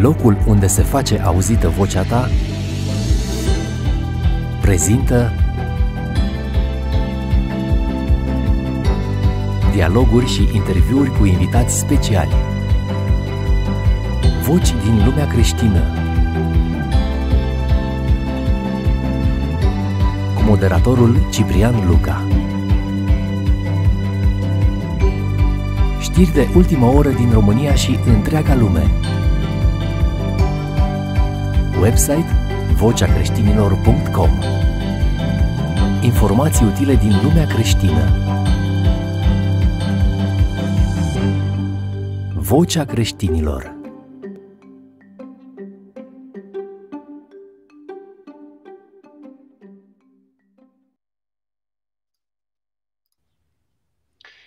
locul unde se face auzită vocea ta, prezintă dialoguri și interviuri cu invitați speciali. Voci din lumea creștină. Cu moderatorul Ciprian Luca. Știri de ultimă oră din România și întreaga lume website vocea vocea-creștinilor.com Informații utile din lumea creștină Vocea creștinilor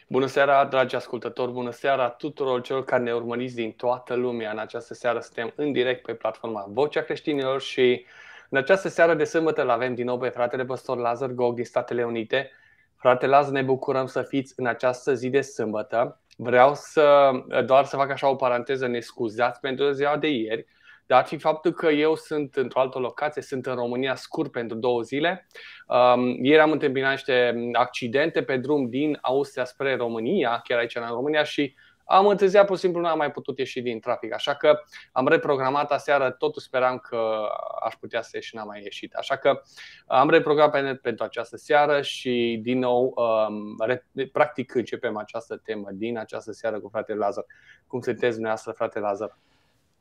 Bună seara, dragi ascultători! Bună seara tuturor celor care ne urmăriți din toată lumea! În această seară suntem în direct pe platforma Vocea Creștinilor și în această seară de sâmbătă îl avem din nou pe fratele păstor Lazar Gog din Statele Unite. Frate Lazar, ne bucurăm să fiți în această zi de sâmbătă. Vreau să doar să fac așa o paranteză, ne scuzați pentru ziua de ieri dar fi faptul că eu sunt într-o altă locație, sunt în România scurt pentru două zile. Um, ieri am întâmpinat niște accidente pe drum din Austria spre România, chiar aici în România, și am întârziat, pur și simplu nu am mai putut ieși din trafic, așa că am reprogramat aseară, totuși speram că aș putea să ieși și n-am mai ieșit. Așa că am reprogramat pentru această seară și din nou, um, practic începem această temă din această seară cu fratele Lazar. Cum sunteți dumneavoastră, frate Lazar?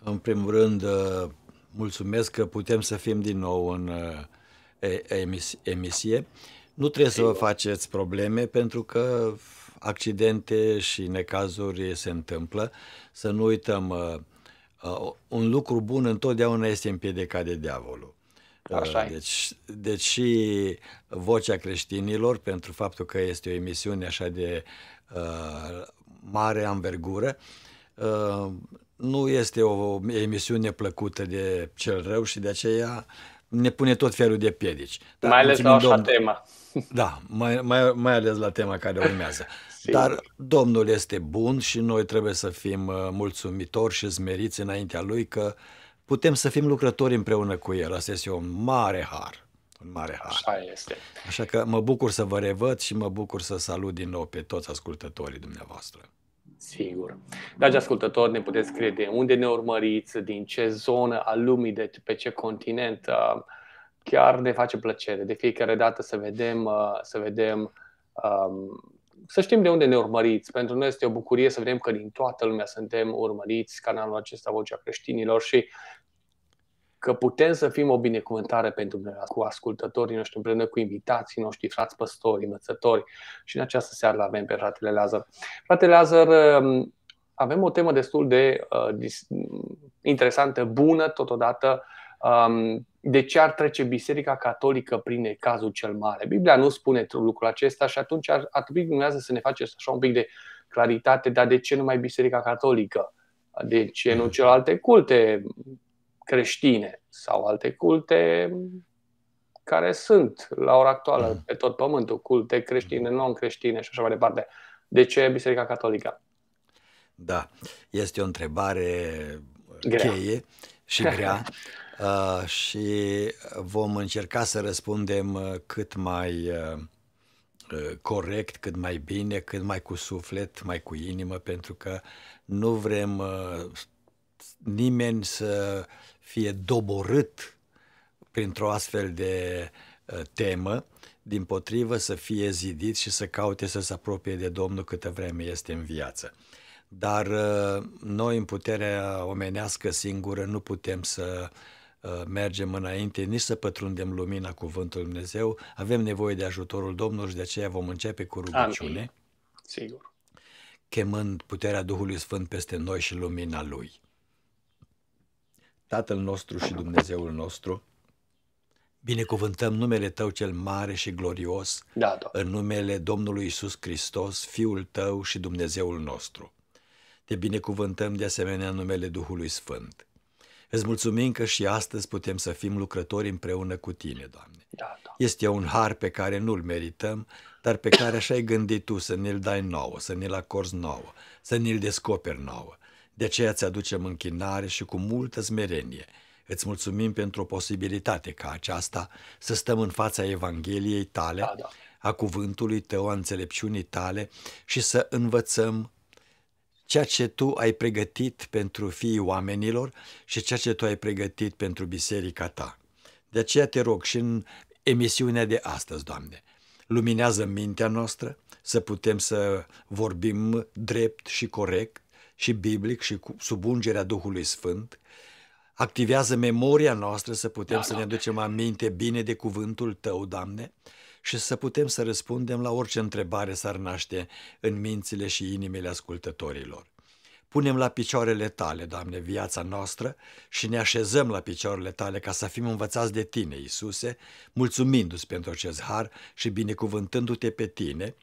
În primul rând, uh, mulțumesc că putem să fim din nou în uh, emisie. Nu trebuie să vă faceți probleme pentru că accidente și necazuri se întâmplă. Să nu uităm, uh, un lucru bun întotdeauna este împiedicat de diavolul. Așa deci, deci și Vocea Creștinilor, pentru faptul că este o emisiune așa de uh, mare amvergură, uh, nu este o emisiune plăcută de cel rău și de aceea ne pune tot felul de piedici. Dar mai ales la așa domn... tema. Da, mai, mai, mai ales la tema care urmează. Dar Domnul este bun și noi trebuie să fim uh, mulțumitori și zmeriți înaintea Lui că putem să fim lucrători împreună cu El. Asta este un mare har. Un mare har. Așa este. Așa că mă bucur să vă revăd și mă bucur să salut din nou pe toți ascultătorii dumneavoastră sigur. Dragi ascultători, ne puteți scrie de unde ne urmăriți, din ce zonă a lumii, de pe ce continent. Uh, chiar ne face plăcere de fiecare dată să vedem, uh, să vedem um, să știm de unde ne urmăriți. Pentru noi este o bucurie să vedem că din toată lumea suntem urmăriți, canalul acesta Vocea Creștinilor și că putem să fim o binecuvântare pentru cu ascultătorii noștri, împreună cu invitații noștri, frați păstori, învățători și în această seară avem pe fratele Lazar. Fratele Lazar, um, avem o temă destul de uh, interesantă, bună totodată, um, de ce ar trece Biserica Catolică prin cazul cel mare. Biblia nu spune lucrul acesta și atunci ar, ar trebui dumneavoastră să ne faceți așa un pic de claritate, dar de ce numai Biserica Catolică? De ce nu celelalte culte? creștine sau alte culte care sunt la ora actuală mm. pe tot pământul, culte creștine, mm. non-creștine și așa mai departe. De ce Biserica Catolică? Da, este o întrebare grea. cheie și grea uh, și vom încerca să răspundem uh, cât mai uh, corect, cât mai bine, cât mai cu suflet, mai cu inimă, pentru că nu vrem nimeni să fie doborât printr-o astfel de ă, temă, din potrivă să fie zidit și să caute să se apropie de Domnul câtă vreme este în viață. Dar ă, noi, în puterea omenească singură, nu putem să ă, mergem înainte, nici să pătrundem lumina Cuvântului Dumnezeu. Avem nevoie de ajutorul Domnului și de aceea vom începe cu rugăciune. Amin. Sigur. Chemând puterea Duhului Sfânt peste noi și lumina Lui. Tatăl nostru și Dumnezeul nostru, binecuvântăm numele Tău cel mare și glorios, da, în numele Domnului Isus Hristos, Fiul Tău și Dumnezeul nostru. Te binecuvântăm de asemenea în numele Duhului Sfânt. Îți mulțumim că și astăzi putem să fim lucrători împreună cu Tine, Doamne. Da, Doamne. Este un har pe care nu-l merităm, dar pe care așa ai gândit Tu să ne-l dai nouă, să ne-l acorzi nouă, să ne-l descoperi nouă. De aceea îți aducem închinare și cu multă smerenie. Îți mulțumim pentru o posibilitate ca aceasta să stăm în fața Evangheliei tale, da, da. a cuvântului tău, a înțelepciunii tale și să învățăm ceea ce tu ai pregătit pentru fiii oamenilor și ceea ce tu ai pregătit pentru biserica ta. De aceea te rog și în emisiunea de astăzi, Doamne, luminează mintea noastră, să putem să vorbim drept și corect, și biblic și cu, sub ungerea Duhului Sfânt, activează memoria noastră să putem da, să da. ne aducem aminte bine de cuvântul Tău, Doamne, și să putem să răspundem la orice întrebare s-ar naște în mințile și inimile ascultătorilor. Punem la picioarele Tale, Doamne, viața noastră și ne așezăm la picioarele Tale ca să fim învățați de Tine, Iisuse, mulțumindu-ți pentru acest har și binecuvântându-Te pe Tine,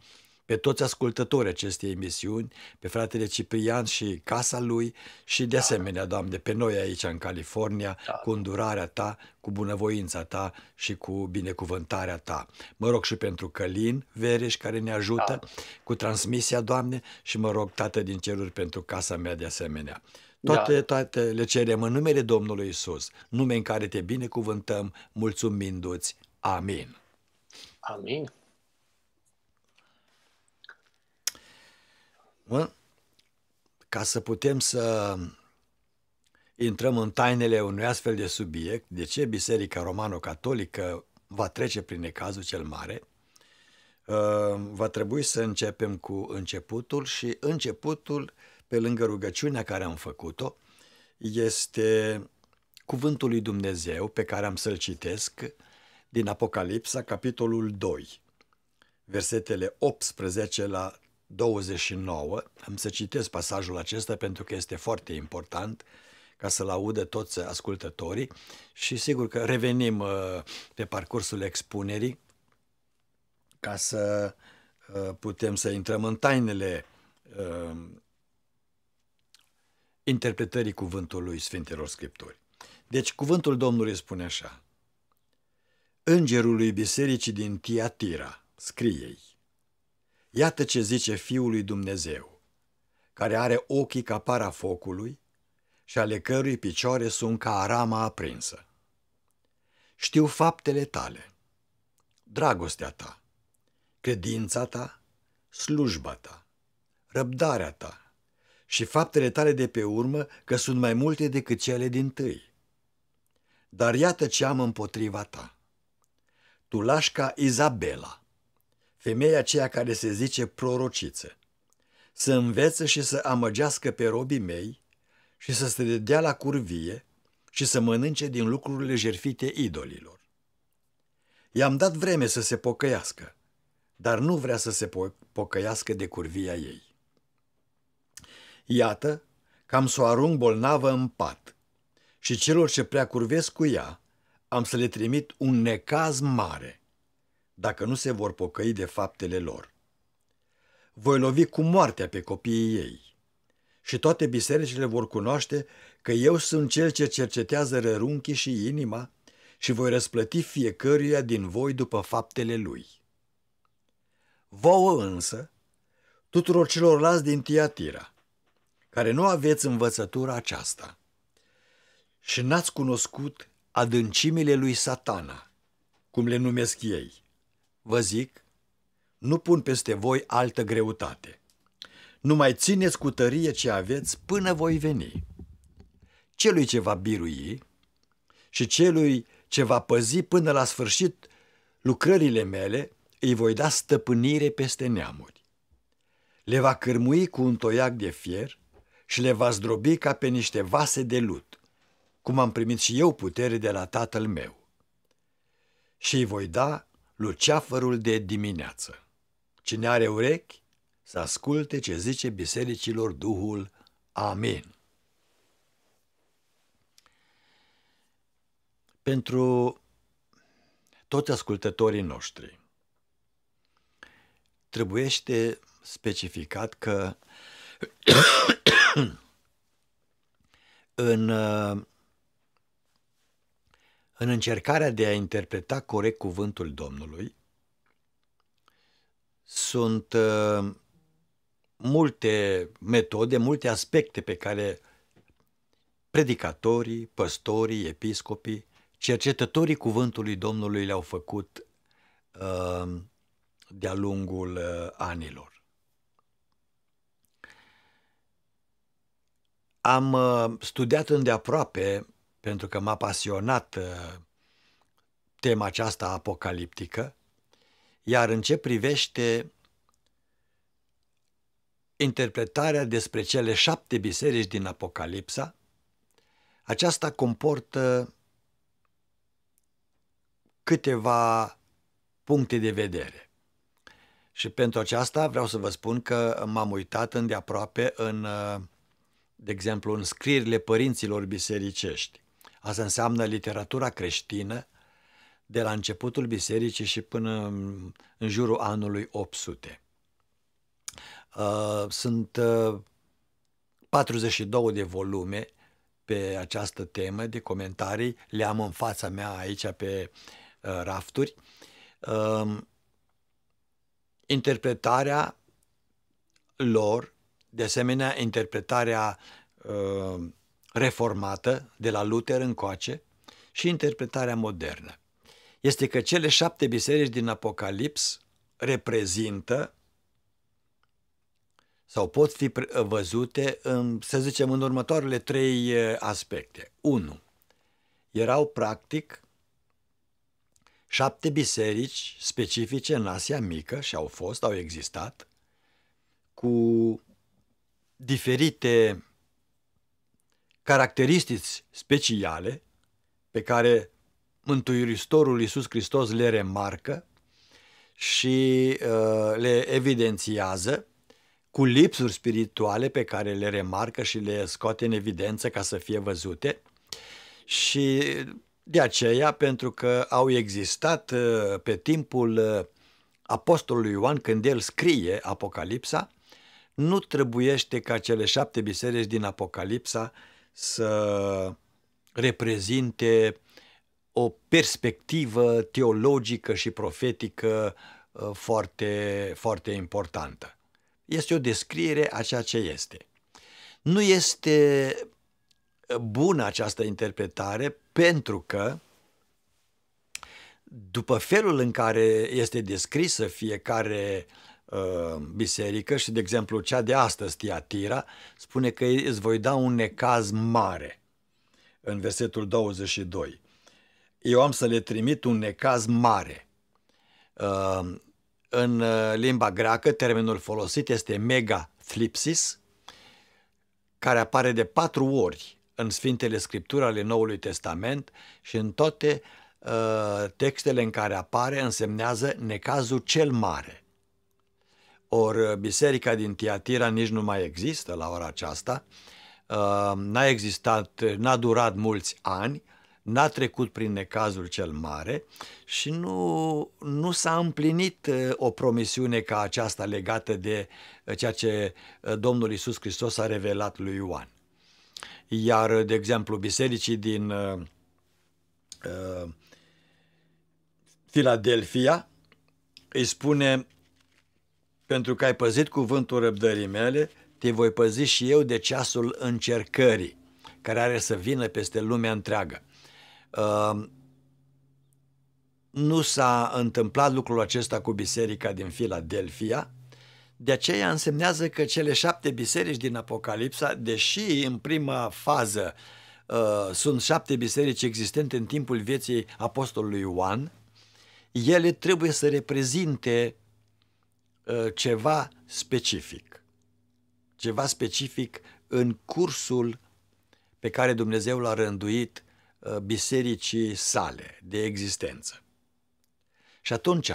pe toți ascultătorii acestei emisiuni, pe fratele Ciprian și casa lui și de da. asemenea, Doamne, pe noi aici în California, da. cu îndurarea Ta, cu bunăvoința Ta și cu binecuvântarea Ta. Mă rog și pentru Călin Vereș care ne ajută da. cu transmisia, Doamne, și mă rog, Tată din ceruri, pentru casa mea de asemenea. Da. Toate, da. toate le cerem în numele Domnului Isus, nume în care te binecuvântăm, mulțumindu-ți. Amin. Amin. Bun. Ca să putem să intrăm în tainele unui astfel de subiect, de ce Biserica Romano-Catolică va trece prin necazul cel mare, uh, va trebui să începem cu începutul și începutul, pe lângă rugăciunea care am făcut-o, este cuvântul lui Dumnezeu pe care am să-l citesc din Apocalipsa, capitolul 2, versetele 18 la 29, am să citesc pasajul acesta pentru că este foarte important ca să-l audă toți ascultătorii și sigur că revenim uh, pe parcursul expunerii ca să uh, putem să intrăm în tainele uh, interpretării cuvântului Sfintelor Scripturi. Deci cuvântul Domnului spune așa, Îngerului Bisericii din Tiatira, scrie-i”. Iată ce zice Fiul lui Dumnezeu, care are ochii ca para focului și ale cărui picioare sunt ca arama aprinsă. Știu faptele tale, dragostea ta, credința ta, slujba ta, răbdarea ta și faptele tale de pe urmă că sunt mai multe decât cele din tâi. Dar iată ce am împotriva ta. Tu lași ca Izabela, femeia aceea care se zice prorociță, să învețe și să amăgească pe robii mei și să se dea la curvie și să mănânce din lucrurile jerfite idolilor. I-am dat vreme să se pocăiască, dar nu vrea să se pocăiască de curvia ei. Iată că am să o arunc bolnavă în pat și celor ce prea curvesc cu ea am să le trimit un necaz mare dacă nu se vor pocăi de faptele lor. Voi lovi cu moartea pe copiii ei. Și toate bisericile vor cunoaște că eu sunt cel ce cercetează rărunchii și inima și voi răsplăti fiecăruia din voi după faptele lui. Vouă însă, tuturor celorlalți din Tiatira, care nu aveți învățătura aceasta și n-ați cunoscut adâncimile lui satana, cum le numesc ei, vă zic, nu pun peste voi altă greutate. Nu mai țineți cu tărie ce aveți până voi veni. Celui ce va birui și celui ce va păzi până la sfârșit lucrările mele, îi voi da stăpânire peste neamuri. Le va cărmui cu un toiac de fier și le va zdrobi ca pe niște vase de lut, cum am primit și eu putere de la tatăl meu. Și îi voi da Luceafărul de dimineață. Cine are urechi, să asculte ce zice bisericilor Duhul. Amin. Pentru toți ascultătorii noștri, trebuiește specificat că în uh, în încercarea de a interpreta corect cuvântul Domnului, sunt uh, multe metode, multe aspecte pe care predicatorii, păstorii, episcopii, cercetătorii cuvântului Domnului le-au făcut uh, de-a lungul uh, anilor. Am studiat îndeaproape pentru că m-a pasionat uh, tema aceasta apocaliptică, iar în ce privește interpretarea despre cele șapte biserici din Apocalipsa, aceasta comportă câteva puncte de vedere. Și pentru aceasta vreau să vă spun că m-am uitat îndeaproape în, uh, de exemplu, în scrierile părinților bisericești. Asta înseamnă literatura creștină de la începutul bisericii și până în jurul anului 800. Uh, sunt 42 uh, de volume pe această temă de comentarii, le am în fața mea aici pe uh, rafturi. Um, interpretarea lor, de asemenea interpretarea reformată de la Luther încoace și interpretarea modernă. Este că cele șapte biserici din Apocalips reprezintă sau pot fi văzute, în, să zicem, în următoarele trei eh, aspecte. 1. Erau practic șapte biserici specifice în Asia Mică și au fost, au existat, cu diferite caracteristici speciale pe care Mântuiristorul Iisus Hristos le remarcă și uh, le evidențiază cu lipsuri spirituale pe care le remarcă și le scoate în evidență ca să fie văzute și de aceea, pentru că au existat uh, pe timpul uh, Apostolului Ioan, când el scrie Apocalipsa, nu trebuiește ca cele șapte biserici din Apocalipsa să reprezinte o perspectivă teologică și profetică uh, foarte, foarte importantă. Este o descriere a ceea ce este. Nu este uh, bună această interpretare pentru că după felul în care este descrisă fiecare uh, Uh, biserică și, de exemplu, cea de astăzi, Tiatira, spune că îți voi da un necaz mare în versetul 22. Eu am să le trimit un necaz mare. Uh, în uh, limba greacă, termenul folosit este mega flipsis, care apare de patru ori în Sfintele Scripturi ale Noului Testament și în toate textele în care apare însemnează necazul cel mare – ori uh, biserica din Tiatira nici nu mai există la ora aceasta, uh, n-a existat, uh, n-a durat mulți ani, n-a trecut prin necazul cel mare și nu, nu s-a împlinit o promisiune ca aceasta legată de ceea ce Domnul Isus Hristos a revelat lui Ioan. Iar, de exemplu, bisericii din uh, Filadelfia îi spune pentru că ai păzit cuvântul răbdării mele, te voi păzi și eu de ceasul încercării, care are să vină peste lumea întreagă. Ehm, nu s-a întâmplat lucrul acesta cu biserica din Filadelfia, de aceea însemnează că cele șapte biserici din Apocalipsa, deși în prima fază ehm, sunt șapte biserici existente în timpul vieții apostolului Ioan, ele trebuie să reprezinte Uh, ceva specific. Ceva specific în cursul pe care Dumnezeu l-a rânduit uh, bisericii sale de existență. Și atunci,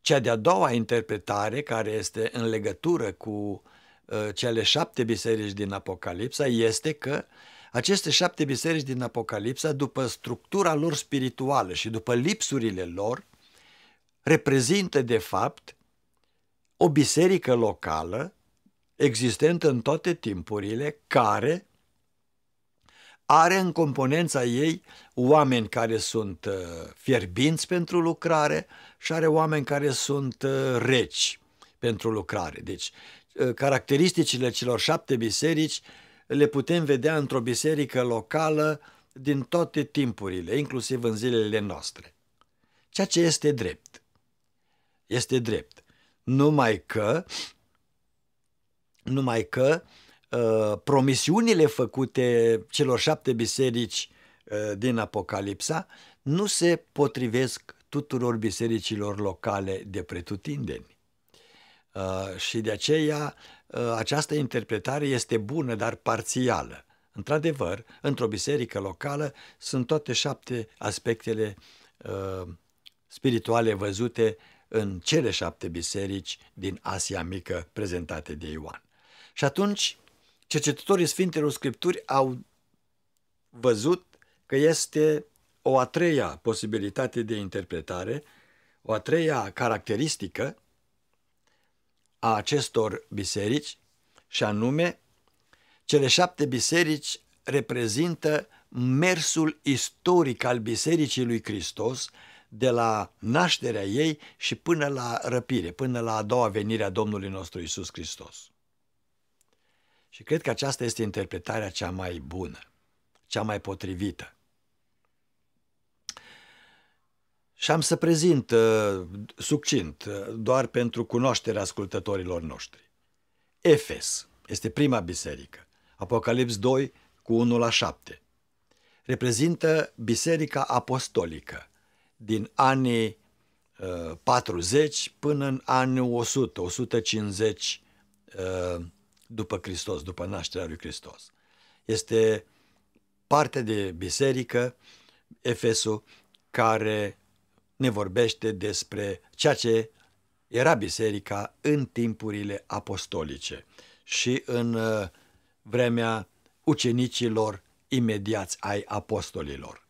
cea de-a doua interpretare care este în legătură cu uh, cele șapte biserici din Apocalipsa este că aceste șapte biserici din Apocalipsa, după structura lor spirituală și după lipsurile lor, reprezintă de fapt o biserică locală existentă în toate timpurile care are în componența ei oameni care sunt uh, fierbinți pentru lucrare și are oameni care sunt uh, reci pentru lucrare. Deci, uh, caracteristicile celor șapte biserici le putem vedea într-o biserică locală din toate timpurile, inclusiv în zilele noastre. Ceea ce este drept. Este drept. Numai că, numai că uh, promisiunile făcute celor șapte biserici uh, din Apocalipsa nu se potrivesc tuturor bisericilor locale de pretutindeni. Uh, și de aceea uh, această interpretare este bună, dar parțială. Într-adevăr, într-o biserică locală sunt toate șapte aspectele uh, spirituale văzute în cele șapte biserici din Asia Mică prezentate de Ioan. Și atunci, cercetătorii Sfintelor Scripturi au văzut că este o a treia posibilitate de interpretare, o a treia caracteristică a acestor biserici, și anume, cele șapte biserici reprezintă mersul istoric al Bisericii lui Hristos de la nașterea ei și până la răpire, până la a doua venire a Domnului nostru Isus Hristos. Și cred că aceasta este interpretarea cea mai bună, cea mai potrivită. Și am să prezint uh, succint, uh, doar pentru cunoașterea ascultătorilor noștri. Efes este prima biserică, Apocalips 2 cu 1 la 7. Reprezintă biserica apostolică, din anii 40 uh, până în anul 100, 150 după Hristos, după nașterea lui Hristos. Este parte de biserică, Efesul, care ne vorbește despre ceea ce era biserica în timpurile apostolice și în uh, vremea ucenicilor imediați ai apostolilor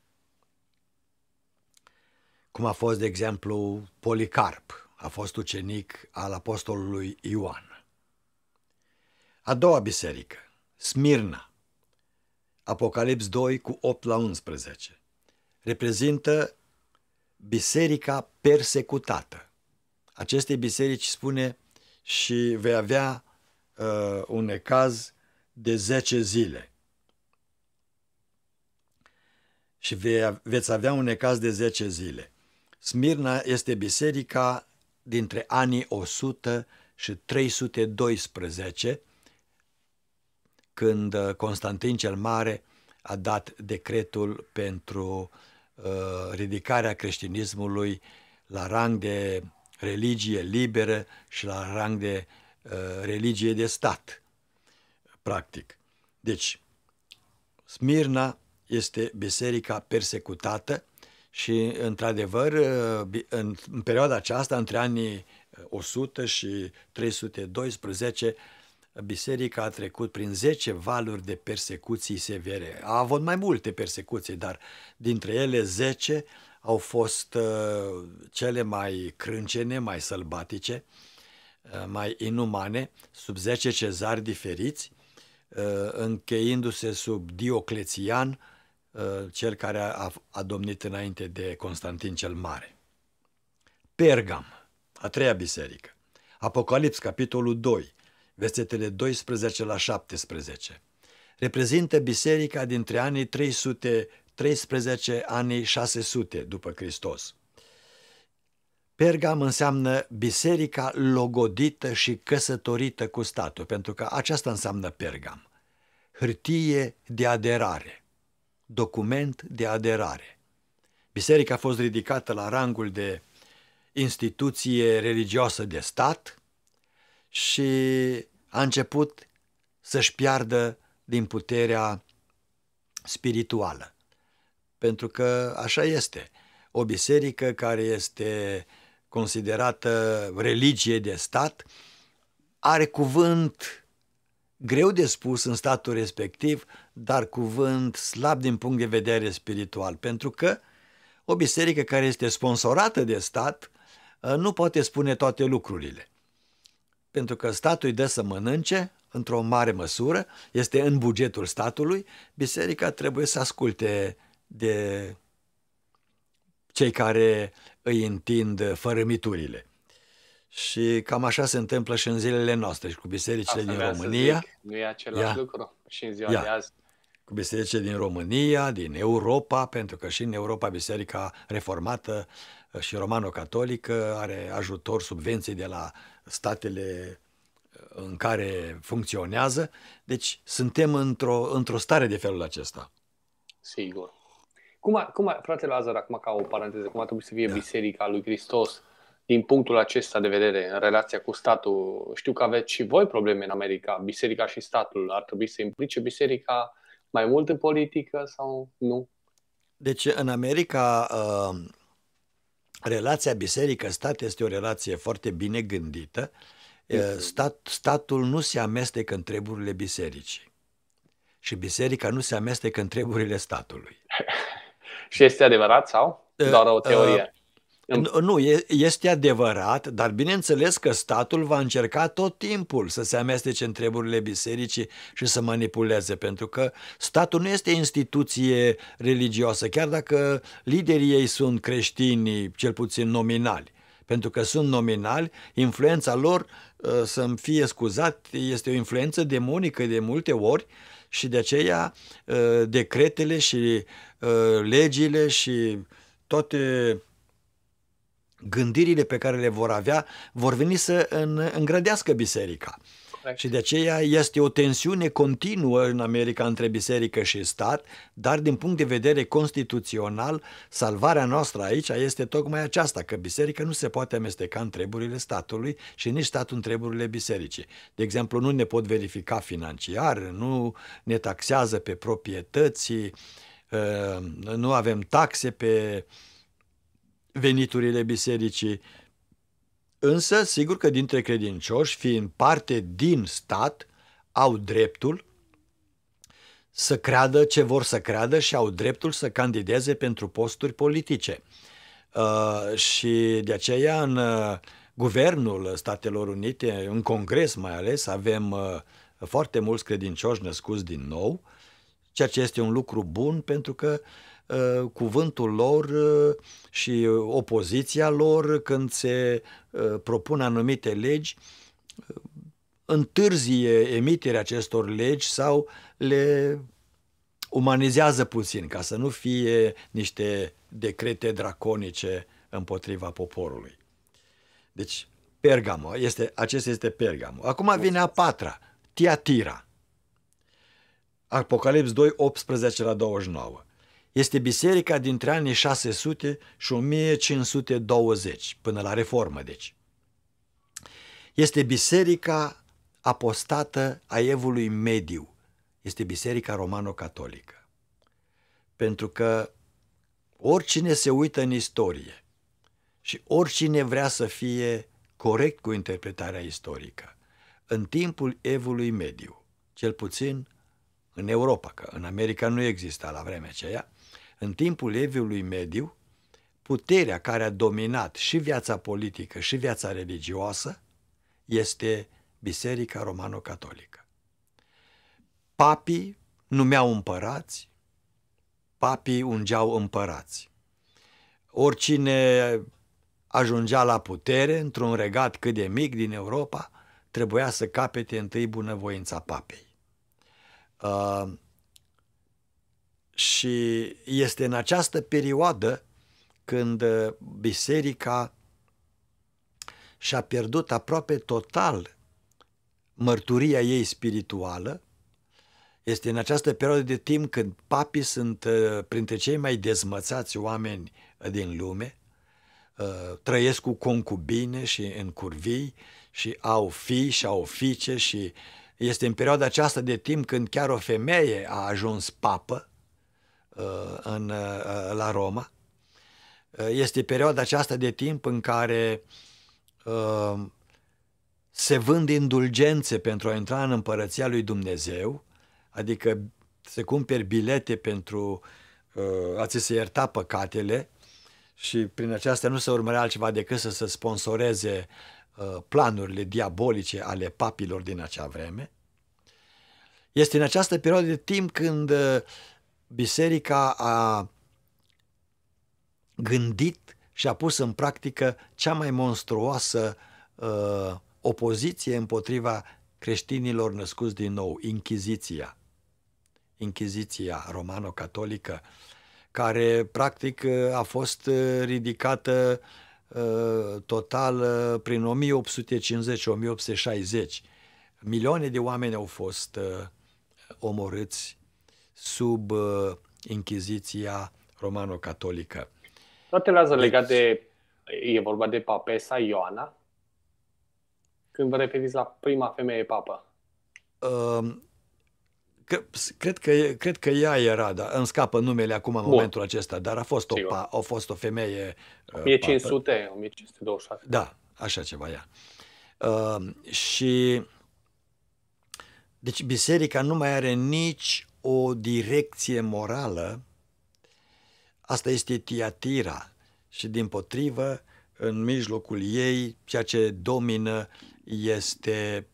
cum a fost, de exemplu, Policarp, a fost ucenic al apostolului Ioan. A doua biserică, Smirna, Apocalips 2 cu 8 la 11, reprezintă biserica persecutată. Acestei biserici spune și vei avea uh, un ecaz de 10 zile. Și vei, veți avea un ecaz de 10 zile. Smirna este biserica dintre anii 100 și 312, când uh, Constantin cel Mare a dat decretul pentru uh, ridicarea creștinismului la rang de religie liberă și la rang de uh, religie de stat, practic. Deci, Smirna este biserica persecutată, și, într-adevăr, uh, în, în perioada aceasta, între anii 100 uh, și 312, biserica a trecut prin 10 valuri de persecuții severe. A avut mai multe persecuții, dar dintre ele 10 au fost uh, cele mai crâncene, mai sălbatice, mai inumane, sub 10 cezari diferiți, uh, încheindu-se sub Dioclețian, Uh, cel care a, a domnit înainte de Constantin cel Mare. Pergam, a treia biserică. Apocalips, capitolul 2, versetele 12 la 17. Reprezintă biserica dintre anii 313 anii 600 după Hristos. Pergam înseamnă biserica logodită și căsătorită cu statul, pentru că aceasta înseamnă Pergam. Hârtie de aderare – document de aderare. Biserica a fost ridicată la rangul de instituție religioasă de stat și a început să-și piardă din puterea spirituală. Pentru că așa este. O biserică care este considerată religie de stat are cuvânt greu de spus în statul respectiv dar cuvânt slab din punct de vedere spiritual, pentru că o biserică care este sponsorată de stat uh, nu poate spune toate lucrurile. Pentru că statul îi dă să mănânce, într-o mare măsură, este în bugetul statului, biserica trebuie să asculte de cei care îi întind fărâmiturile. Și cam așa se întâmplă și în zilele noastre și cu bisericile Asta din România. Zic, nu e același ia, lucru și în ziua ia. de azi cu bisericile din România, din Europa, pentru că și în Europa Biserica Reformată uh, și Romano-Catolică are ajutor, subvenții de la statele uh, în care funcționează. Deci suntem într-o, într-o stare de felul acesta. Sigur. Cum, a, cum a, fratele Lazar, acum ca o paranteză, cum ar trebui să fie da. Biserica lui Hristos din punctul acesta de vedere, în relația cu statul? Știu că aveți și voi probleme în America, biserica și statul. Ar trebui să implice biserica mai mult în politică sau nu? Deci în America uh, relația biserică-stat este o relație foarte bine gândită. Uh, stat, statul nu se amestecă în treburile bisericii și biserica nu se amestecă în treburile statului. și este adevărat sau uh, doar o teorie? Nu, este adevărat, dar bineînțeles că statul va încerca tot timpul să se amestece în treburile bisericii și să manipuleze, pentru că statul nu este instituție religioasă, chiar dacă liderii ei sunt creștini, cel puțin nominali pentru că sunt nominali, influența lor, ă, să-mi fie scuzat, este o influență demonică de multe ori și de aceea ă, decretele și ă, legile și toate gândirile pe care le vor avea vor veni să îngrădească biserica. Și de aceea este o tensiune continuă în America între biserică și stat, dar din punct de vedere constituțional, salvarea noastră aici este tocmai aceasta, că biserica nu se poate amesteca în treburile statului și nici statul în treburile bisericii. De exemplu, nu ne pot verifica financiar, nu ne taxează pe proprietăți, ă, nu avem taxe pe uh, veniturile bisericii. Însă, sigur că dintre credincioși, fiind parte din stat, au dreptul să creadă ce vor să creadă și au dreptul să candideze pentru posturi politice. Uh, și de aceea în uh, guvernul Statelor Unite, în congres mai ales, avem uh, foarte mulți credincioși născuți din nou, ceea ce este un lucru bun pentru că uh, Uh, cuvântul lor uh, și uh, opoziția lor când se propun anumite legi întârzie emiterea acestor legi sau le umanizează puțin ca să nu fie niște decrete draconice împotriva poporului. Deci Pergamo, este, acesta este Pergamo. Acum vine a patra, Tiatira. Apocalips 2, 18 la 29 este biserica dintre anii 600 și 1520, până la reformă, deci. Este biserica apostată a evului mediu. Este biserica romano-catolică. Pentru că oricine se uită în istorie și oricine vrea să fie corect cu interpretarea istorică, în timpul evului mediu, cel puțin în Europa, că în America nu exista la vremea aceea, în timpul Eviului Mediu, puterea care a dominat și viața politică și viața religioasă este Biserica Romano-Catolică. Papii numeau împărați, papii ungeau împărați. Oricine ajungea la putere într-un regat cât de mic din Europa, trebuia să capete întâi bunăvoința papei. Uh, și este în această perioadă când uh, biserica și-a pierdut aproape total mărturia ei spirituală. Este în această perioadă de timp când papii sunt uh, printre cei mai dezmățați oameni uh, din lume, trăiesc cu concubine și în curvii și au fii și au fiice și este în perioada aceasta de timp când chiar o femeie a ajuns papă, Uh, în, uh, la Roma. Uh, este perioada aceasta de timp în care se vând indulgențe pentru a intra în împărăția lui Dumnezeu, adică se cumperi bilete pentru a ți se ierta păcatele și prin aceasta nu se urmărea altceva decât să se sponsoreze planurile diabolice ale papilor din acea vreme. Este în această perioadă de timp când biserica a gândit și a pus în practică cea mai monstruoasă uh, opoziție împotriva creștinilor născuți din nou, Inchiziția. Inchiziția romano-catolică, care practic a fost ridicată uh, total uh, prin 1850-1860. Milioane de oameni au fost uh, omorâți sub uh, Inchiziția romano-catolică. lează deci, legat de, e vorba de papesa Ioana, când vă referiți la prima femeie papă. Uh, că, cred, că, cred că ea era, da, îmi scapă numele acum în Bun. momentul acesta, dar a fost, o, pa, a fost o femeie uh, 1500, papă. 1526. Da, așa ceva ea. Uh, um, și deci biserica nu mai are nici o direcție morală, asta este tiatira și din potrivă în mijlocul ei ceea ce domină este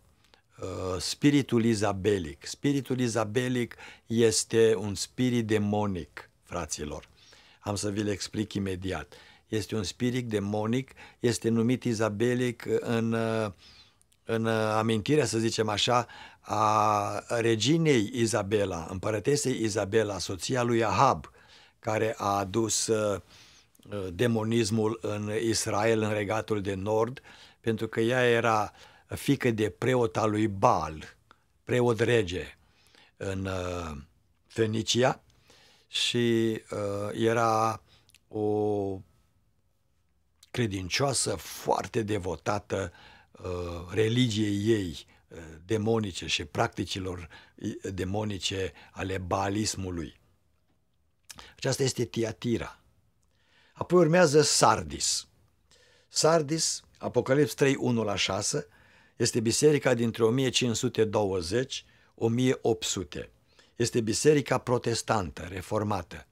uh, spiritul izabelic. Spiritul izabelic este un spirit demonic, fraților. Am să vi le explic imediat. Este un spirit demonic, este numit izabelic în uh, în uh, amintirea, să zicem așa, a reginei Izabela, împărătesei Izabela, soția lui Ahab, care a adus uh, uh, demonismul în Israel, în regatul de nord, pentru că ea era fică de preot al lui Baal, preot rege în Fenicia și era o credincioasă foarte devotată uh, Uh, religiei ei uh, demonice și practicilor uh, demonice ale balismului. Aceasta este Tiatira. Apoi urmează Sardis. Sardis, Apocalips 3, 1 la 6, este biserica dintre 1520-1800. Este biserica protestantă, reformată,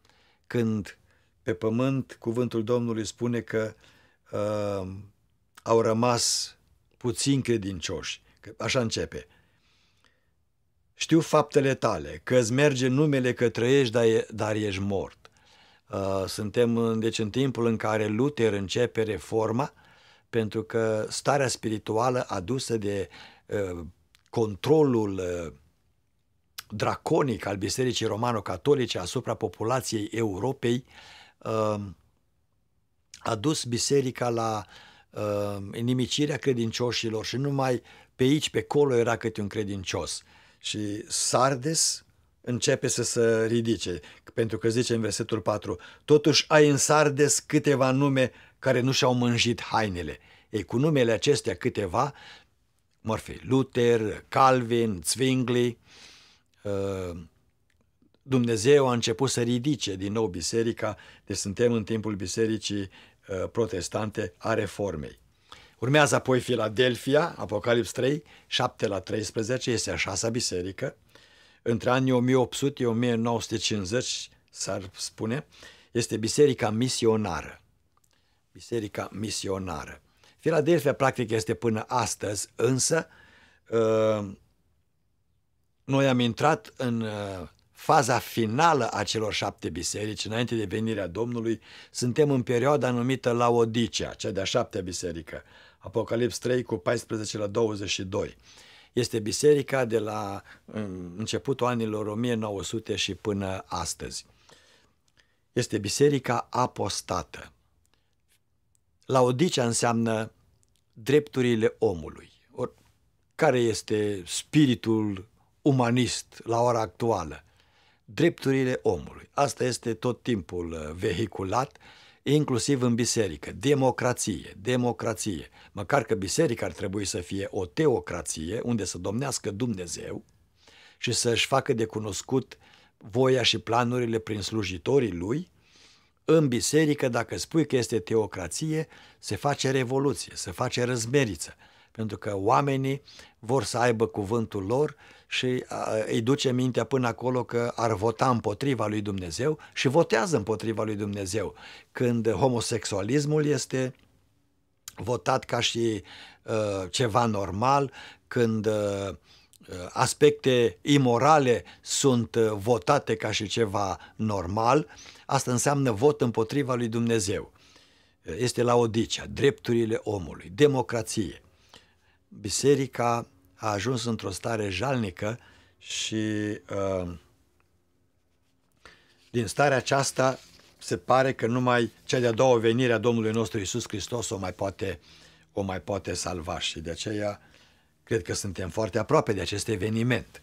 când pe pământ cuvântul Domnului spune că uh, au rămas puțin credincioși. Că așa începe. Știu faptele tale, că îți merge numele că trăiești, dar, e, dar ești mort. Uh, suntem uh, deci în timpul în care Luther începe reforma, pentru că starea spirituală adusă de uh, controlul uh, draconic al Bisericii Romano-Catolice asupra populației Europei uh, a dus biserica la uh, Uh, nimicirea credincioșilor și numai pe aici, pe acolo era câte un credincios. Și Sardes începe să se ridice, pentru că zice în versetul 4, totuși ai în Sardes câteva nume care nu și-au mânjit hainele. Ei, cu numele acestea câteva, mă fi Luther, Calvin, Zwingli, uh, Dumnezeu a început să ridice din nou biserica, deci suntem în timpul bisericii Uh, protestante a reformei. Urmează apoi Filadelfia, Apocalips 3, 7 la 13, este a șasea biserică. Între anii 1800-1950, s-ar spune, este biserica misionară. Biserica misionară. Filadelfia, practic, este până astăzi, însă, uh, noi am intrat în uh, faza finală a celor șapte biserici, înainte de venirea Domnului, suntem în perioada numită Laodicea, cea de-a șaptea biserică, Apocalips 3 cu 14 la 22. Este biserica de la începutul anilor 1900 și până astăzi. Este biserica apostată. Laodicea înseamnă drepturile omului. Or, care este spiritul umanist la ora actuală? drepturile omului. Asta este tot timpul uh, vehiculat, inclusiv în biserică. Democrație, democrație. Măcar că biserica ar trebui să fie o teocrație, unde să domnească Dumnezeu și să-și facă de cunoscut voia și planurile prin slujitorii lui, în biserică, dacă spui că este teocrație, se face revoluție, se face răzmeriță, pentru că oamenii vor să aibă cuvântul lor și îi duce mintea până acolo că ar vota împotriva lui Dumnezeu și votează împotriva lui Dumnezeu. Când homosexualismul este votat ca și uh, ceva normal, când uh, uh aspecte imorale sunt uh, votate ca și ceva normal, asta înseamnă vot împotriva lui Dumnezeu. Este la odicea, drepturile omului, democrație biserica a ajuns într-o stare jalnică și uh, din starea aceasta se pare că numai cea de-a doua venire a Domnului nostru Isus Hristos o mai poate, o mai poate salva și de aceea cred că suntem foarte aproape de acest eveniment.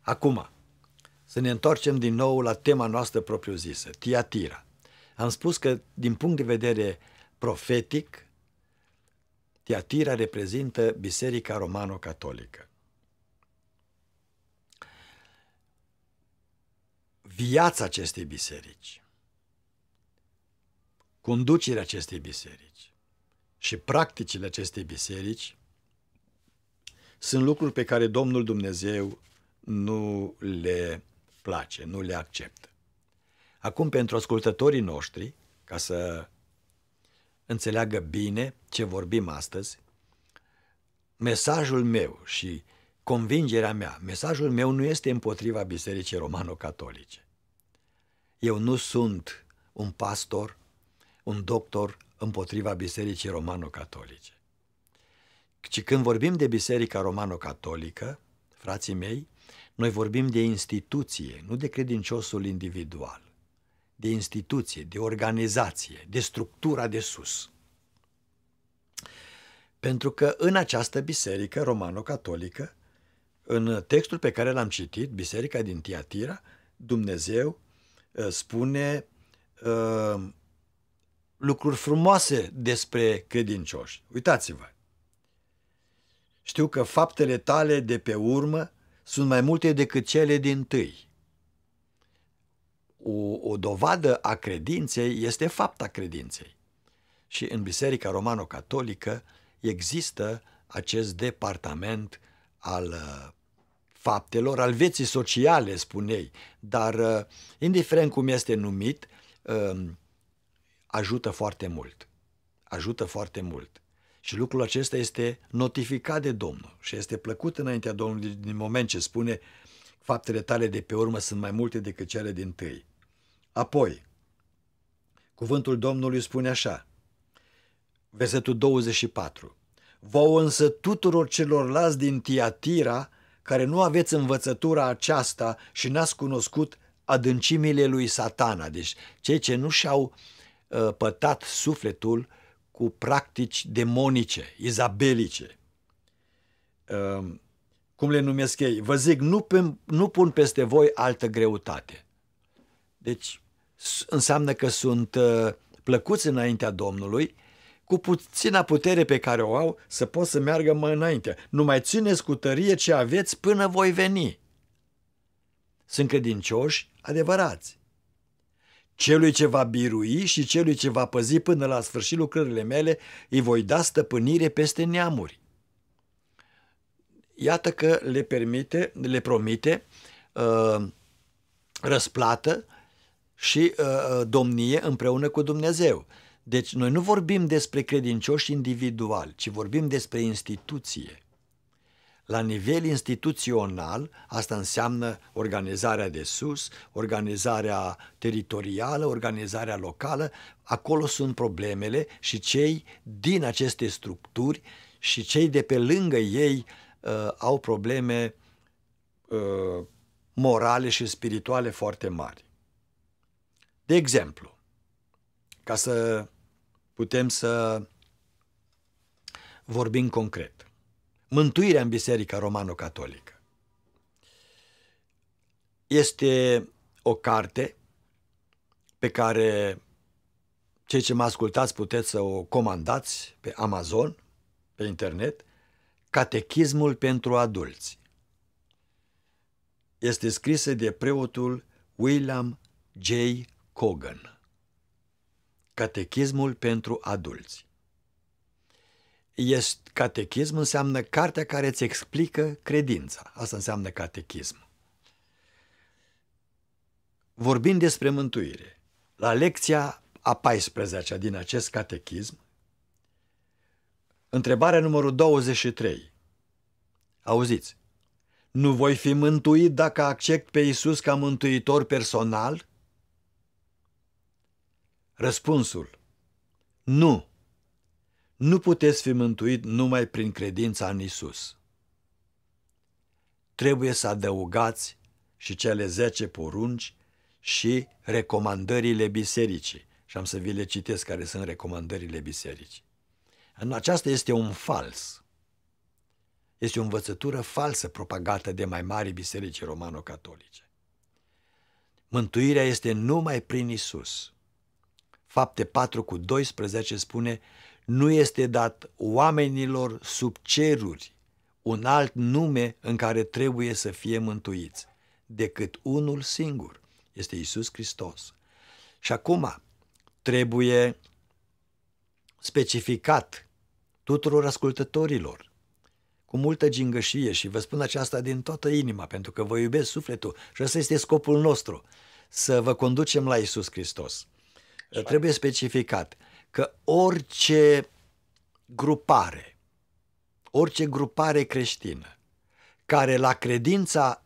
Acum, să ne întoarcem din nou la tema noastră propriu-zisă, Tiatira. Am spus că din punct de vedere profetic, Tiatira reprezintă Biserica Romano-Catolică. Viața acestei biserici, conducerea acestei biserici și practicile acestei biserici sunt lucruri pe care Domnul Dumnezeu nu le place, nu le acceptă. Acum, pentru ascultătorii noștri, ca să înțeleagă bine ce vorbim astăzi, mesajul meu și convingerea mea, mesajul meu nu este împotriva Bisericii Romano-Catolice. Eu nu sunt un pastor, un doctor împotriva Bisericii Romano-Catolice. Ci când vorbim de Biserica Romano-Catolică, frații mei, noi vorbim de instituție, nu de credinciosul individual de instituție, de organizație, de structura de sus. Pentru că în această biserică romano-catolică, în textul pe care l-am citit, Biserica din Tiatira, Dumnezeu uh, spune uh, lucruri frumoase despre credincioși. Uitați-vă! Știu că faptele tale de pe urmă sunt mai multe decât cele din tâi o, o dovadă a credinței este fapta credinței. Și în Biserica Romano-Catolică există acest departament al uh, faptelor, al vieții sociale, spunei, dar uh, indiferent cum este numit, um, ajută foarte mult. Ajută foarte mult. Și lucrul acesta este notificat de Domnul și este plăcut înaintea Domnului din moment ce spune faptele tale de pe urmă sunt mai multe decât cele din tâi. Apoi, cuvântul Domnului spune așa, versetul 24, Vouă însă tuturor celorlalți din Tiatira, care nu aveți învățătura aceasta și n-ați cunoscut adâncimile lui satana, deci cei ce nu și-au uh, pătat sufletul cu practici demonice, izabelice. Uh, cum le numesc ei? Vă zic, nu, pe, nu pun peste voi altă greutate. Deci, înseamnă că sunt uh, plăcuți înaintea Domnului, cu puțina putere pe care o au, să pot să meargă mai înainte. Nu mai țineți cu tărie ce aveți până voi veni. Sunt credincioși adevărați. Celui ce va birui și celui ce va păzi până la sfârșit lucrările mele, îi voi da stăpânire peste neamuri. Iată că le permite, le promite uh, răsplată și uh, uh, domnie împreună cu Dumnezeu. Deci noi nu vorbim despre credincioși individuali, ci vorbim despre instituție. La nivel instituțional, asta înseamnă organizarea de sus, organizarea teritorială, organizarea locală, acolo sunt problemele și cei din aceste structuri și cei de pe lângă ei uh, au probleme uh, morale și spirituale foarte mari. De exemplu, ca să putem să vorbim concret, mântuirea în Biserica Romano-Catolică este o carte pe care cei ce mă ascultați puteți să o comandați pe Amazon, pe internet, Catechismul pentru adulți. Este scrisă de preotul William J. Cogan Catechismul pentru adulți este, Catechism înseamnă cartea care îți explică credința. Asta înseamnă catechism. Vorbind despre mântuire, la lecția a 14-a din acest catechism, întrebarea numărul 23. Auziți, nu voi fi mântuit dacă accept pe Isus ca mântuitor personal? Răspunsul Nu! Nu puteți fi mântuit numai prin credința în Isus. Trebuie să adăugați și cele zece porunci și recomandările bisericii. Și am să vi le citesc care sunt recomandările bisericii. În aceasta este un fals. Este o învățătură falsă propagată de mai mari biserici romano-catolice. Mântuirea este numai prin Isus. Fapte 4 cu 12 spune, nu este dat oamenilor sub ceruri un alt nume în care trebuie să fie mântuiți, decât unul singur, este Isus Hristos. Și acum trebuie specificat tuturor ascultătorilor, cu multă gingășie și vă spun aceasta din toată inima, pentru că vă iubesc sufletul și ăsta este scopul nostru, să vă conducem la Isus Hristos. Așa. Trebuie specificat că orice grupare, orice grupare creștină care la credința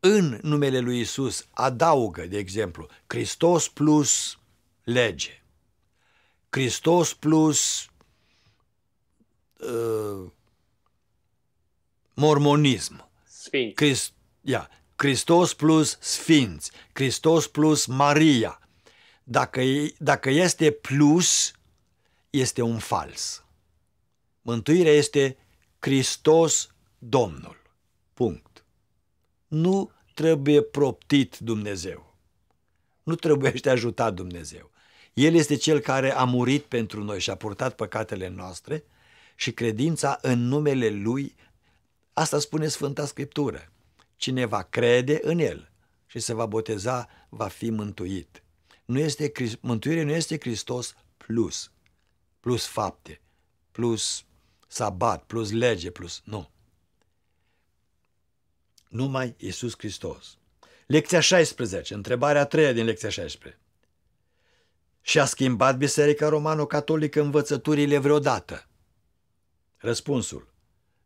în numele lui Isus adaugă, de exemplu, Hristos plus lege, Hristos plus uh, mormonism, Sfinț. Christ, yeah, Hristos plus Sfinți, Hristos plus Maria, dacă, dacă este plus, este un fals. Mântuirea este Hristos Domnul. Punct. Nu trebuie proptit Dumnezeu. Nu să ajutat Dumnezeu. El este cel care a murit pentru noi și a purtat păcatele noastre și credința în numele Lui, asta spune Sfânta Scriptură. Cine va crede în El și se va boteza, va fi mântuit nu este, mântuirea nu este Hristos plus, plus fapte, plus sabat, plus lege, plus... Nu. Numai Iisus Hristos. Lecția 16, întrebarea a treia din lecția 16. Și a schimbat Biserica Romano-Catolică învățăturile vreodată? Răspunsul.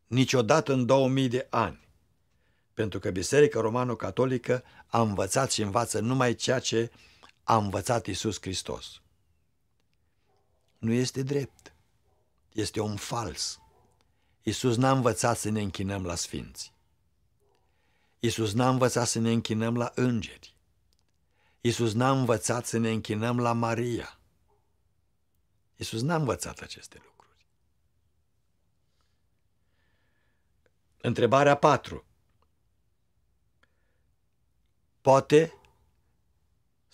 Niciodată în 2000 de ani. Pentru că Biserica Romano-Catolică a învățat și învață numai ceea ce uh, a învățat Isus Hristos. Nu este drept. Este om fals. Isus n-a învățat să ne închinăm la sfinți. Isus n-a învățat să ne închinăm la îngeri. Isus n-a învățat să ne închinăm la Maria. Isus n-a învățat aceste lucruri. Întrebarea 4. Poate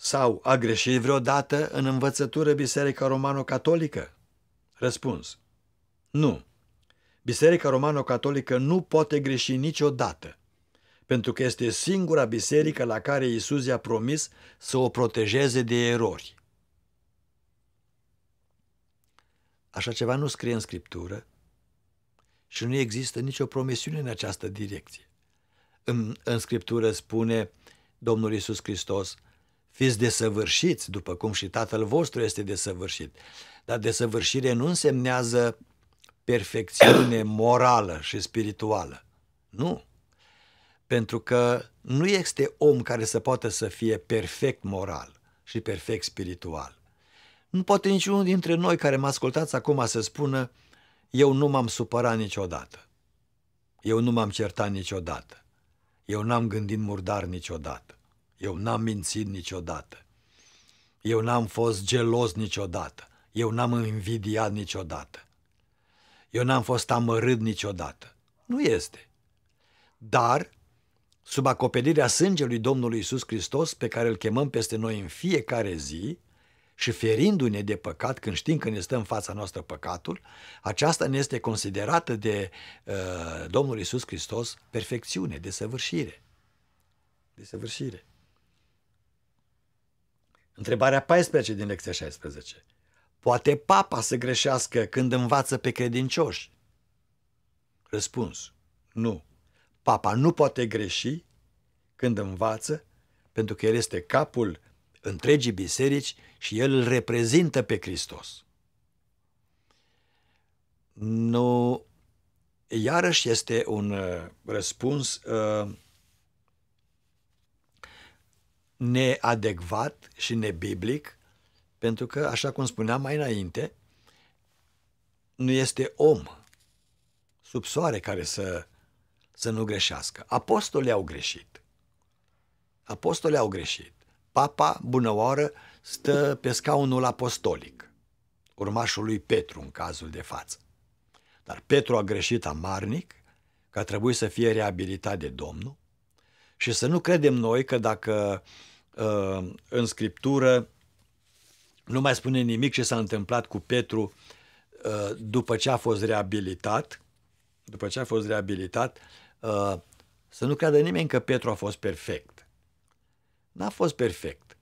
sau a greșit vreodată în învățătură Biserica Romano-Catolică? Răspuns. Nu. Biserica Romano-Catolică nu poate greși niciodată, pentru că este singura biserică la care Isus i-a promis să o protejeze de erori. Așa ceva nu scrie în Scriptură și nu există nicio promisiune în această direcție. În, în Scriptură spune Domnul Isus Hristos – Fiți desăvârșiți, după cum și Tatăl vostru este desăvârșit. Dar desăvârșire nu însemnează perfecțiune morală și spirituală. Nu. Pentru că nu este om care să poată să fie perfect moral și perfect spiritual. Nu poate niciunul dintre noi care mă ascultați acum să spună eu nu m-am supărat niciodată. Eu nu m-am certat niciodată. Eu n-am gândit murdar niciodată. Eu n-am mințit niciodată. Eu n-am fost gelos niciodată. Eu n-am invidiat niciodată. Eu n-am fost amărât niciodată. Nu este. Dar, sub acoperirea sângelui Domnului Isus Hristos, pe care îl chemăm peste noi în fiecare zi, și ferindu-ne de păcat, când știm că ne stă în fața noastră păcatul, aceasta ne este considerată de uh, Domnul Isus Hristos perfecțiune, desăvârșire. Desăvârșire. Întrebarea 14 din lecția 16. Poate papa să greșească când învață pe credincioși? Răspuns. Nu. Papa nu poate greși când învață, pentru că el este capul întregii biserici și el îl reprezintă pe Hristos. Nu, iarăși este un uh, răspuns uh, neadecvat și nebiblic, pentru că, așa cum spuneam mai înainte, nu este om sub soare care să, să nu greșească. Apostolii au greșit. Apostolii au greșit. Papa, bună oară, stă pe scaunul apostolic, urmașul lui Petru în cazul de față. Dar Petru a greșit amarnic că a trebuit să fie reabilitat de Domnul și să nu credem noi că dacă uh, Uh, în scriptură, nu mai spune nimic ce s-a întâmplat cu Petru uh, după ce a fost reabilitat, după ce a fost reabilitat, uh, să nu creadă nimeni că Petru a fost perfect. N-a fost perfect.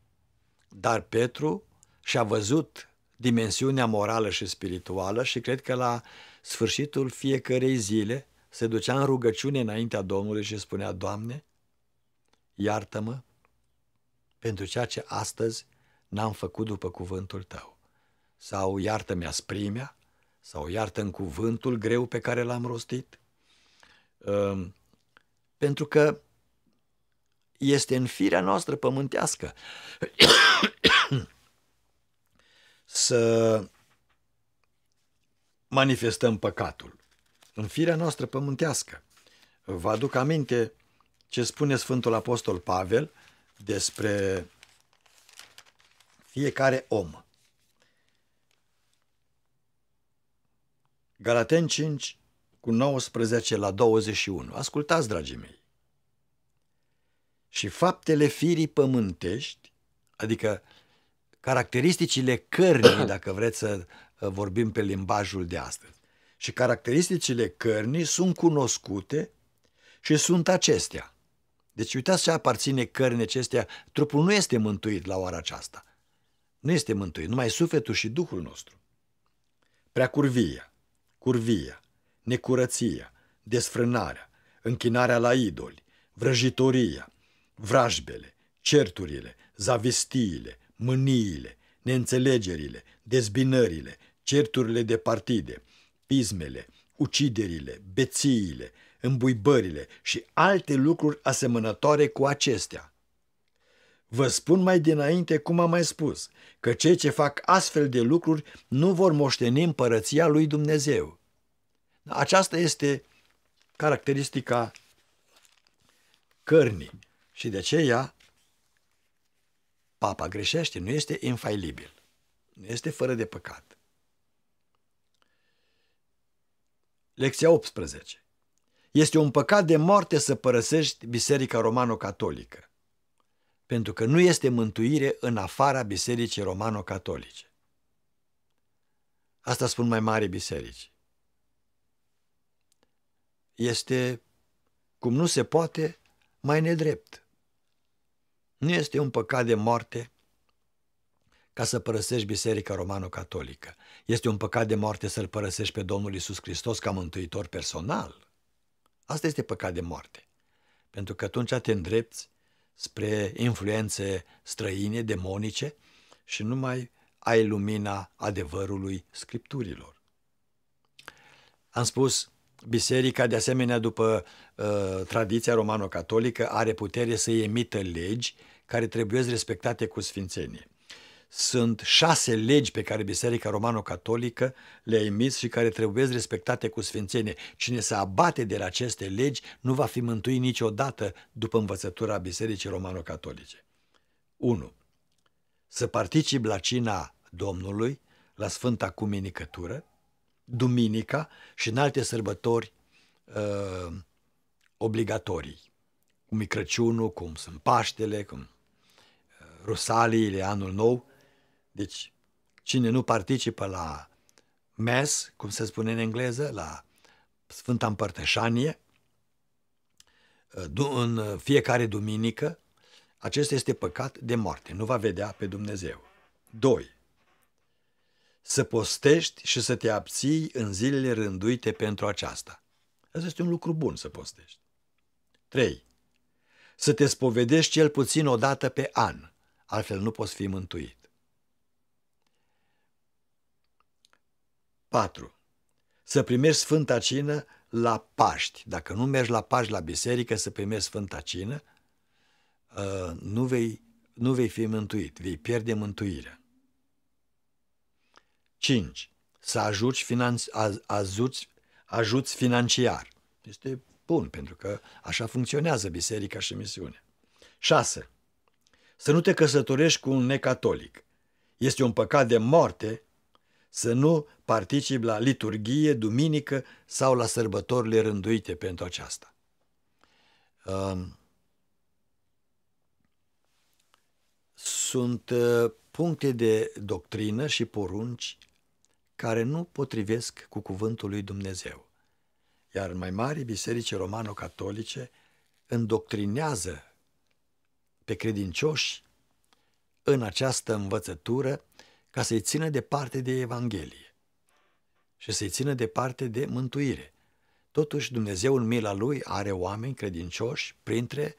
Dar Petru și-a văzut dimensiunea morală și spirituală și cred că la sfârșitul fiecărei zile se ducea în rugăciune înaintea Domnului și spunea, Doamne, iartă-mă, pentru ceea ce astăzi n-am făcut după cuvântul tău. Sau iartă-mi asprimea, sau iartă în cuvântul greu pe care l-am rostit. Ehm, pentru că este în firea noastră pământească să manifestăm păcatul. În firea noastră pământească. Vă aduc aminte ce spune Sfântul Apostol Pavel despre fiecare om. Galaten 5 cu 19 la 21. Ascultați, dragii mei. Și faptele firii pământești, adică caracteristicile cărnii, dacă vreți să uh, vorbim pe limbajul de astăzi. Și caracteristicile cărnii sunt cunoscute și sunt acestea. Deci uitați ce aparține cărnii acestea. Trupul nu este mântuit la ora aceasta. Nu este mântuit, numai sufletul și Duhul nostru. Prea curvia, curvia, necurăția, desfrânarea, închinarea la idoli, vrăjitoria, vrajbele, certurile, zavistiile, mâniile, neînțelegerile, dezbinările, certurile de partide, pismele, uciderile, bețiile, îmbuibările și alte lucruri asemănătoare cu acestea. Vă spun mai dinainte cum am mai spus, că cei ce fac astfel de lucruri nu vor moșteni împărăția lui Dumnezeu. Aceasta este caracteristica cărnii și de aceea papa greșește, nu este infailibil, nu este fără de păcat. Lecția 18. Este un păcat de moarte să părăsești Biserica Romano-Catolică, pentru că nu este mântuire în afara Bisericii Romano-Catolice. Asta spun mai mari biserici. Este, cum nu se poate, mai nedrept. Nu este un păcat de moarte ca să părăsești Biserica Romano-Catolică. Este un păcat de moarte să-L părăsești pe Domnul Isus Hristos ca mântuitor personal. Asta este păcat de moarte. Pentru că atunci te îndrepți spre influențe străine, demonice și nu mai ai lumina adevărului scripturilor. Am spus, biserica, de asemenea, după uh, tradiția romano-catolică, are putere să emită legi care trebuie respectate cu sfințenie sunt șase legi pe care Biserica Romano-Catolică le-a emis și care trebuie respectate cu sfințenie. Cine se abate de la aceste legi nu va fi mântuit niciodată după învățătura Bisericii Romano-Catolice. 1. Să participi la cina Domnului, la Sfânta Cuminicătură, duminica și în alte sărbători uh, obligatorii, cum e Crăciunul, cum sunt Paștele, cum uh, Rusaliile, Anul Nou, deci, cine nu participă la mes, cum se spune în engleză, la Sfânta Împărtășanie, în fiecare duminică, acesta este păcat de moarte, nu va vedea pe Dumnezeu. 2. Să postești și să te abții în zilele rânduite pentru aceasta. Asta este un lucru bun să postești. 3. Să te spovedești cel puțin o dată pe an, altfel nu poți fi mântuit. 4. Să primești Sfânta Cină la Paști. Dacă nu mergi la Paști la biserică să primești Sfânta Cină, ă, nu vei, nu vei fi mântuit, vei pierde mântuirea. 5. Să ajuți, finanț, ajuți, ajuți financiar. Este bun, pentru că așa funcționează biserica și misiunea. 6. Să nu te căsătorești cu un necatolic. Este un păcat de moarte să nu participi la liturghie, duminică sau la sărbătorile rânduite pentru aceasta. Um, sunt uh, puncte de doctrină și porunci care nu potrivesc cu cuvântul lui Dumnezeu. Iar mai mari biserici romano-catolice îndoctrinează pe credincioși în această învățătură ca să-i țină departe de Evanghelie și să-i țină departe de mântuire. Totuși, Dumnezeu în mila Lui are oameni credincioși printre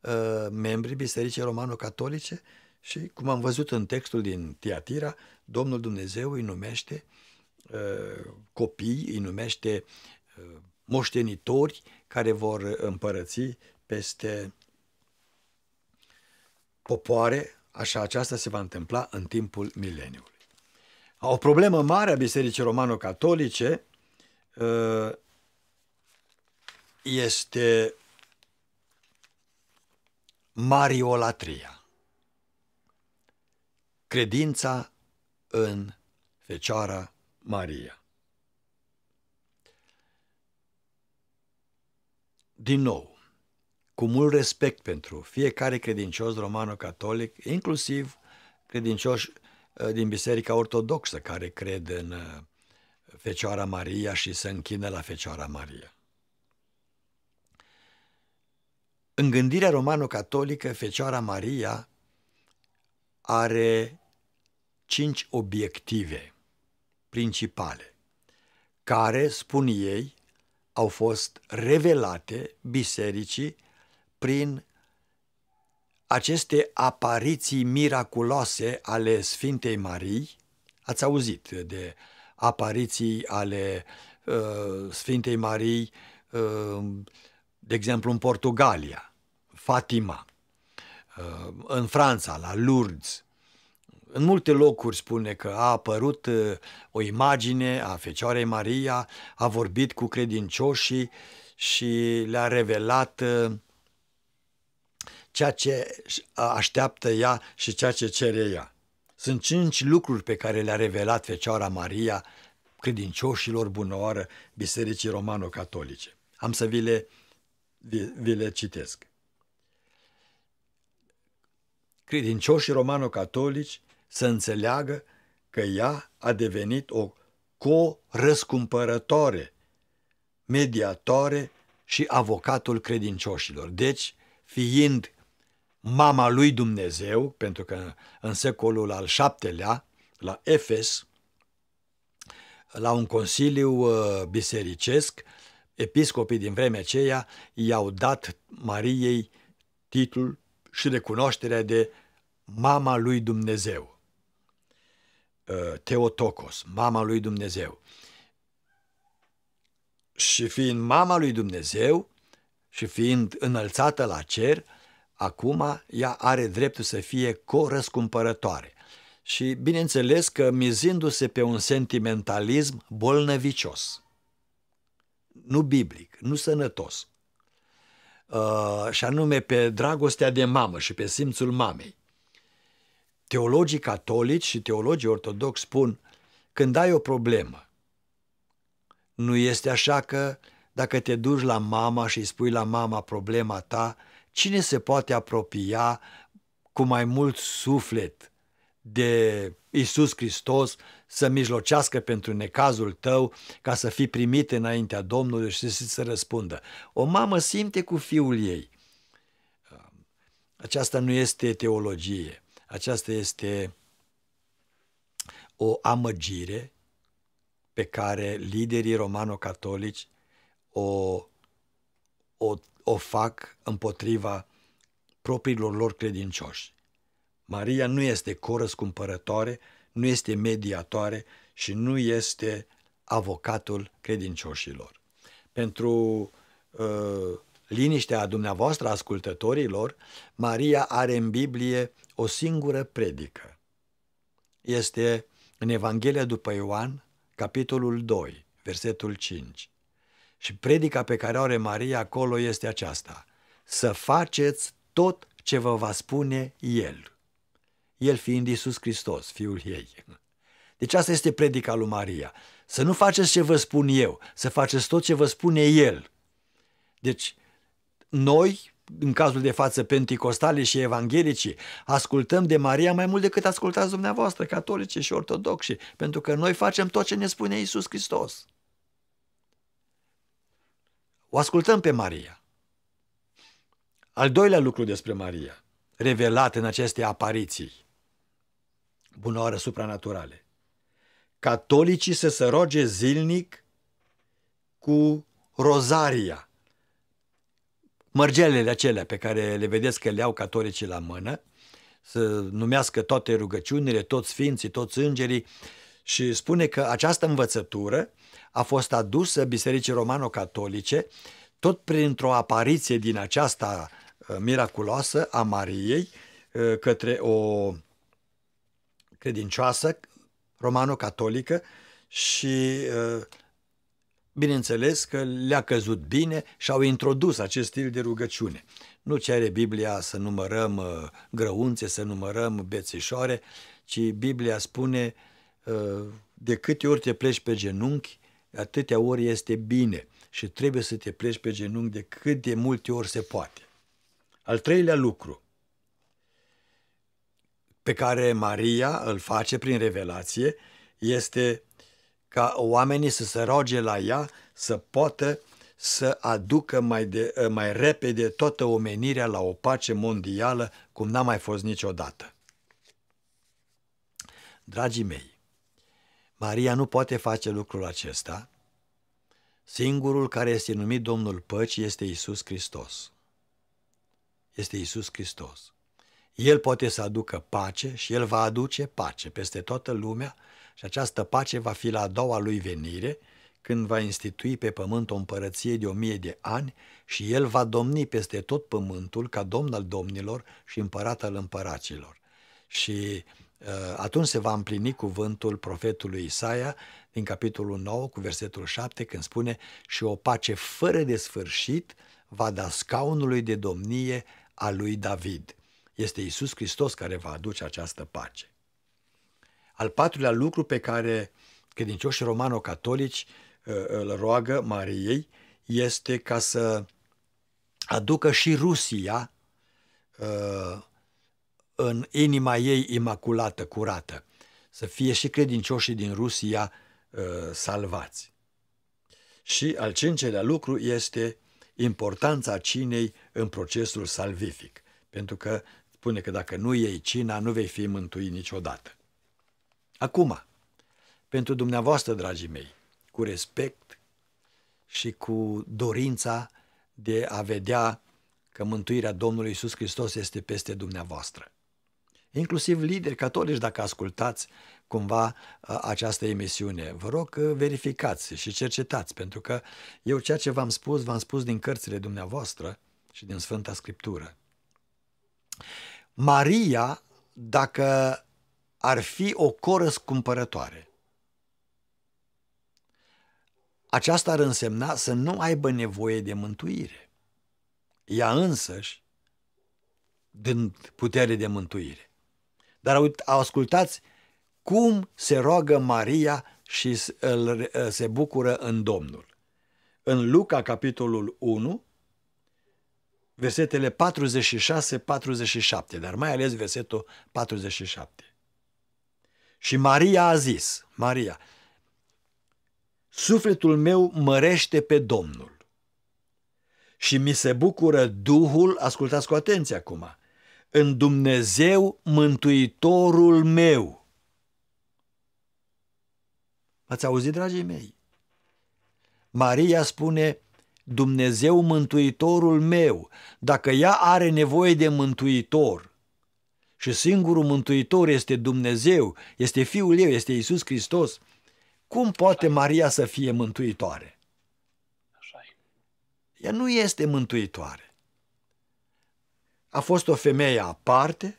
uh, membrii Bisericii Romano-Catolice și, cum am văzut în textul din Tiatira, Domnul Dumnezeu îi numește uh, copii, îi numește uh, moștenitori care vor împărăți peste popoare Așa aceasta se va întâmpla în timpul mileniului. O problemă mare a Bisericii Romano-Catolice uh, este mariolatria. Credința în Fecioara Maria. Din nou, cu mult respect pentru fiecare credincios romano-catolic, inclusiv credincioși uh, din Biserica Ortodoxă care cred în uh, Fecioara Maria și se închină la Fecioara Maria. În gândirea romano-catolică, Fecioara Maria are cinci obiective principale, care, spun ei, au fost revelate bisericii prin aceste apariții miraculoase ale Sfintei Marii, ați auzit de apariții ale uh, Sfintei Marii, uh, de exemplu în Portugalia, Fatima, uh, în Franța, la Lourdes. În multe locuri spune că a apărut uh, o imagine a Fecioarei Maria, a vorbit cu credincioșii și le-a revelat uh, ceea ce așteaptă ea și ceea ce cere ea. Sunt cinci lucruri pe care le-a revelat Fecioara Maria credincioșilor bunoară Bisericii Romano-Catolice. Am să vi le, vi, vi le citesc. Credincioșii romano-catolici să înțeleagă că ea a devenit o co-răscumpărătoare, mediatoare și avocatul credincioșilor. Deci, fiind mama lui Dumnezeu, pentru că în secolul al VII-lea, la Efes, la un consiliu uh, bisericesc, episcopii din vremea aceea i-au dat Mariei titlul și recunoașterea de mama lui Dumnezeu. Uh, Teotocos, mama lui Dumnezeu. Și fiind mama lui Dumnezeu și fiind înălțată la cer, Acum ea are dreptul să fie corăscumpărătoare și bineînțeles că mizindu-se pe un sentimentalism bolnăvicios, nu biblic, nu sănătos, uh, și anume pe dragostea de mamă și pe simțul mamei. Teologii catolici și teologii ortodoxi spun, când ai o problemă, nu este așa că dacă te duci la mama și îi spui la mama problema ta, Cine se poate apropia cu mai mult suflet de Isus Hristos să mijlocească pentru necazul tău ca să fii primit înaintea Domnului și să se răspundă. O mamă simte cu fiul ei. Aceasta nu este teologie, aceasta este o amăgire pe care liderii romano-catolici o, o o fac împotriva propriilor lor credincioși. Maria nu este corăscumpărătoare, nu este mediatoare și nu este avocatul credincioșilor. Pentru uh, liniștea dumneavoastră, ascultătorilor, Maria are în Biblie o singură predică. Este în Evanghelia după Ioan, capitolul 2, versetul 5. Și predica pe care o are Maria acolo este aceasta. Să faceți tot ce vă va spune El. El fiind Iisus Hristos, Fiul ei. Deci asta este predica lui Maria. Să nu faceți ce vă spun eu, să faceți tot ce vă spune El. Deci, noi, în cazul de față, penticostale și evanghelici, ascultăm de Maria mai mult decât ascultați dumneavoastră, catolici și ortodoxi, pentru că noi facem tot ce ne spune Iisus Hristos. O ascultăm pe Maria. Al doilea lucru despre Maria, revelat în aceste apariții, oară supranaturale. Catolicii să se roge zilnic cu rozaria, mărgelele acelea pe care le vedeți că le au catolicii la mână, să numească toate rugăciunile, toți sfinții, toți îngerii și spune că această învățătură a fost adusă Bisericii Romano-Catolice tot printr-o apariție din aceasta uh, miraculoasă a Mariei uh, către o credincioasă romano-catolică și uh, bineînțeles că le-a căzut bine și au introdus acest stil de rugăciune. Nu cere Biblia să numărăm grăunțe, să numărăm bețișoare, ci Biblia spune de câte ori te pleci pe genunchi, atâtea ori este bine și trebuie să te pleci pe genunchi de cât de multe ori se poate. Al treilea lucru pe care Maria îl face prin revelație este ca oamenii să se roage la ea să poată să aducă mai, de, mai repede toată omenirea la o pace mondială cum n-a mai fost niciodată. Dragii mei, Maria nu poate face lucrul acesta. Singurul care este numit Domnul Păcii este Isus Hristos. Este Isus Hristos. El poate să aducă pace și El va aduce pace peste toată lumea și această pace va fi la a doua lui venire, când va institui pe pământ o împărăție de o mie de ani și El va domni peste tot pământul ca domn al domnilor și împărat al împăraților. Și Eh, atunci se va împlini cuvântul profetului Isaia din capitolul 9 cu versetul 7 când spune și o pace fără de sfârșit va da scaunului de domnie a lui David. Este Isus Hristos care va aduce această pace. Al patrulea lucru pe care credincioșii romano-catolici eh, îl roagă Mariei este ca să aducă și Rusia eh, în inima ei imaculată, curată, să fie și credincioșii din Rusia uh, salvați. Și al cincelea lucru este importanța cinei în procesul salvific, pentru că spune că dacă nu iei cina, nu vei fi mântuit niciodată. Acum, pentru dumneavoastră, dragii mei, cu respect și cu dorința de a vedea că mântuirea Domnului Iisus Hristos este peste dumneavoastră inclusiv lideri catolici, dacă ascultați cumva uh, această emisiune. Vă rog uh, verificați și cercetați, pentru că eu ceea ce v-am spus, v-am spus din cărțile dumneavoastră și din Sfânta Scriptură. Maria, dacă ar fi o coră scumpărătoare, aceasta ar însemna să nu aibă nevoie de mântuire. Ea însăși, dând putere de mântuire. Dar ascultați cum se roagă Maria și se bucură în Domnul. În Luca, capitolul 1, versetele 46-47, dar mai ales versetul 47. Și Maria a zis, Maria, sufletul meu mărește pe Domnul și mi se bucură Duhul, ascultați cu atenție acum, în Dumnezeu Mântuitorul meu. Ați auzit, dragii mei? Maria spune, Dumnezeu Mântuitorul meu, dacă ea are nevoie de Mântuitor și singurul Mântuitor este Dumnezeu, este Fiul Eu, este Isus Hristos, cum poate Maria să fie mântuitoare? Ea nu este mântuitoare a fost o femeie aparte,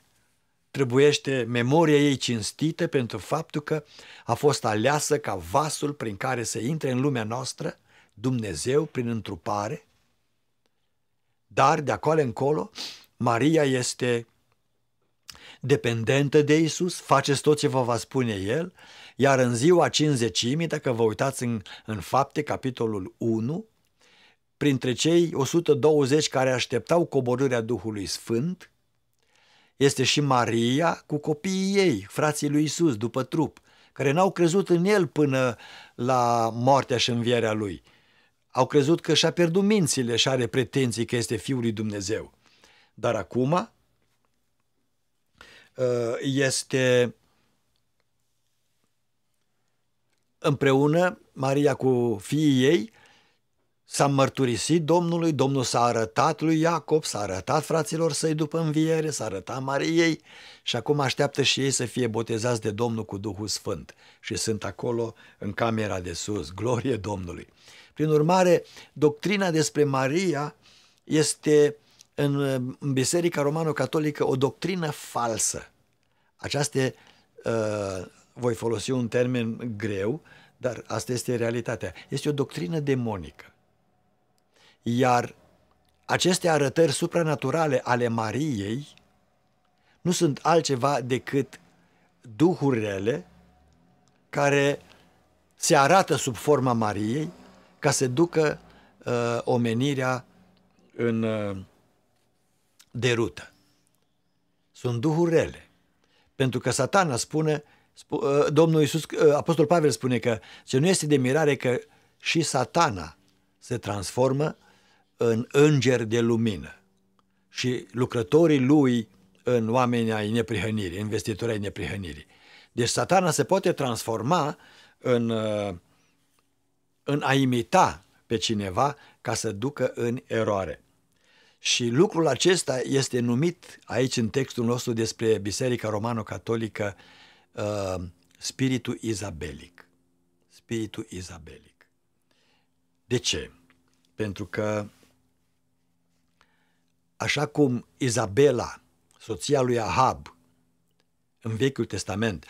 trebuiește memoria ei cinstită pentru faptul că a fost aleasă ca vasul prin care să intre în lumea noastră Dumnezeu prin întrupare, dar de acolo încolo Maria este dependentă de Isus, faceți tot ce vă va spune El, iar în ziua cinzecimii, dacă vă uitați în, în fapte, capitolul 1, printre cei 120 care așteptau coborârea Duhului Sfânt, este și Maria cu copiii ei, frații lui Isus, după trup, care n-au crezut în el până la moartea și învierea lui. Au crezut că și-a pierdut mințile și are pretenții că este Fiul lui Dumnezeu. Dar acum uh, este împreună Maria cu fiii ei, S-a mărturisit Domnului, Domnul s-a arătat lui Iacob, s-a arătat fraților săi după înviere, s-a arătat Mariei și acum așteaptă și ei să fie botezați de Domnul cu Duhul Sfânt și sunt acolo în camera de sus, glorie Domnului. Prin urmare, doctrina despre Maria este în Biserica Romano-Catolică o doctrină falsă. Aceasta, uh, voi folosi un termen greu, dar asta este realitatea. Este o doctrină demonică. Iar aceste arătări supranaturale ale Mariei nu sunt altceva decât duhurile care se arată sub forma Mariei ca să ducă uh, omenirea în uh, derută. Sunt duhurile. Pentru că satana spune, sp- uh, Domnul Iisus, uh, Apostol Pavel spune că ce nu este de mirare că și satana se transformă în îngeri de lumină și lucrătorii lui în oameni ai neprihănirii, investitori ai neprihănirii. Deci satana se poate transforma în, uh, în a imita pe cineva ca să ducă în eroare. Și lucrul acesta este numit aici în textul nostru despre Biserica Romano-Catolică uh, spiritul izabelic. Spiritul izabelic. De ce? Pentru că așa cum Izabela, soția lui Ahab, în Vechiul Testament,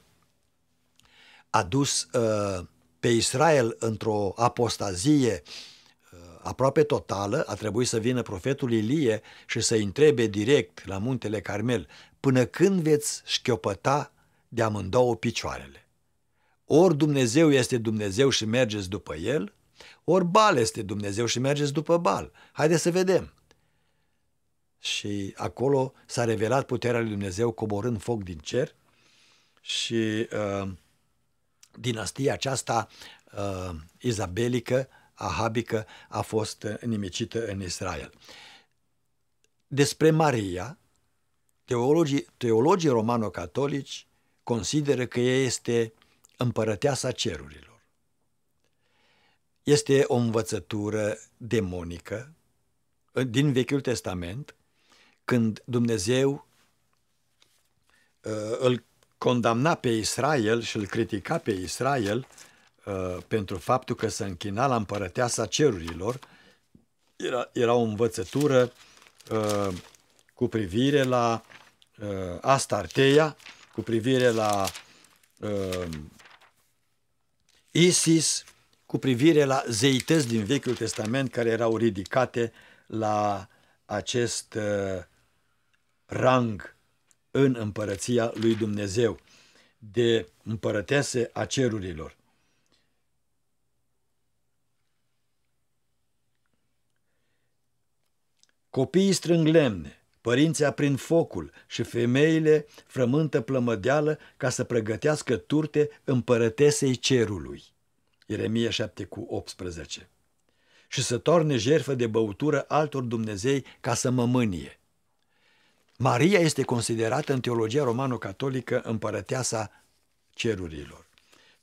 a dus uh, pe Israel într-o apostazie uh, aproape totală, a trebuit să vină profetul Ilie și să-i întrebe direct la muntele Carmel, până când veți șchiopăta de amândouă picioarele? Ori Dumnezeu este Dumnezeu și mergeți după El, ori Bal este Dumnezeu și mergeți după Bal. Haideți să vedem. Și acolo s-a revelat puterea lui Dumnezeu coborând foc din cer și uh, dinastia aceasta uh, izabelică, ahabică, a fost uh, nimicită în Israel. Despre Maria, teologii, teologii romano-catolici consideră că ea este împărăteasa cerurilor. Este o învățătură demonică din Vechiul Testament, când Dumnezeu uh, îl condamna pe Israel și îl critica pe Israel uh, pentru faptul că se închina la împărăteasa cerurilor, era, era o învățătură uh, cu privire la Astarteia, cu privire la Isis, cu privire la zeități din Vechiul Testament care erau ridicate la acest uh, rang în împărăția lui Dumnezeu, de împărătese a cerurilor. Copiii strâng lemne, părinții aprind focul și femeile frământă plămădeală ca să pregătească turte împărătesei cerului. Ieremia 7 cu 18. Și să torne jertfă de băutură altor Dumnezei ca să mă mânie. Maria este considerată în teologia romano-catolică împărăteasa cerurilor.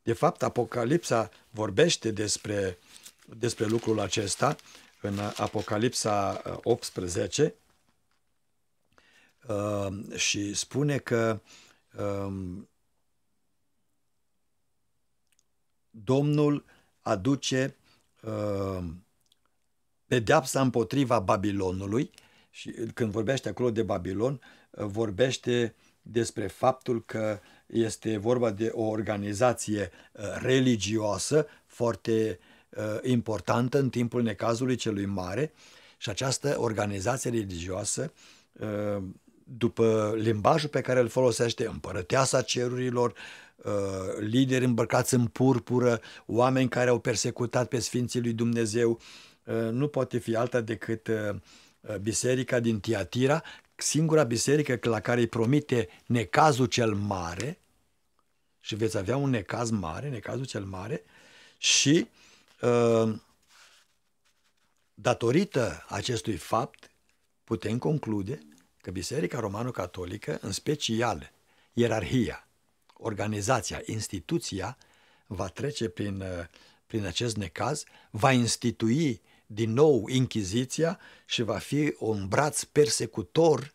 De fapt, Apocalipsa vorbește despre, despre lucrul acesta în Apocalipsa 18 uh, uh, și spune că um, Domnul aduce uh, pedeapsa împotriva Babilonului și uh, când vorbește acolo de Babilon, uh, vorbește despre faptul că este vorba de o organizație uh, religioasă foarte uh, importantă în timpul necazului celui mare și această organizație religioasă după limbajul pe care îl folosește împărăteasa cerurilor, Uh, lideri îmbrăcați în purpură, oameni care au persecutat pe Sfinții lui Dumnezeu, uh, nu poate fi alta decât uh, biserica din Tiatira, singura biserică la care îi promite necazul cel mare, și veți avea un necaz mare, necazul cel mare, și datorită acestui fapt putem conclude că Biserica Romano-Catolică, în special ierarhia organizația, instituția va trece prin, uh, prin acest necaz, va institui din nou Inchiziția și va fi un braț persecutor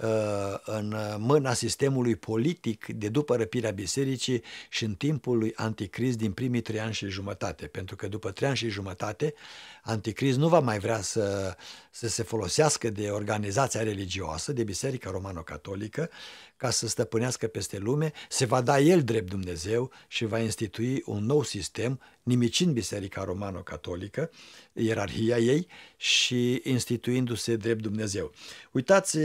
Uh, în mâna sistemului politic de după răpirea bisericii și în timpul lui Anticrist din primii trei ani și jumătate. Pentru că după trei ani și jumătate, Anticrist nu va mai vrea să, să se folosească de organizația religioasă, de Biserica Romano-Catolică, ca să stăpânească peste lume, se va da el drept Dumnezeu și va institui un nou sistem, nimicind Biserica Romano-Catolică, ierarhia ei și instituindu-se drept Dumnezeu. Uitați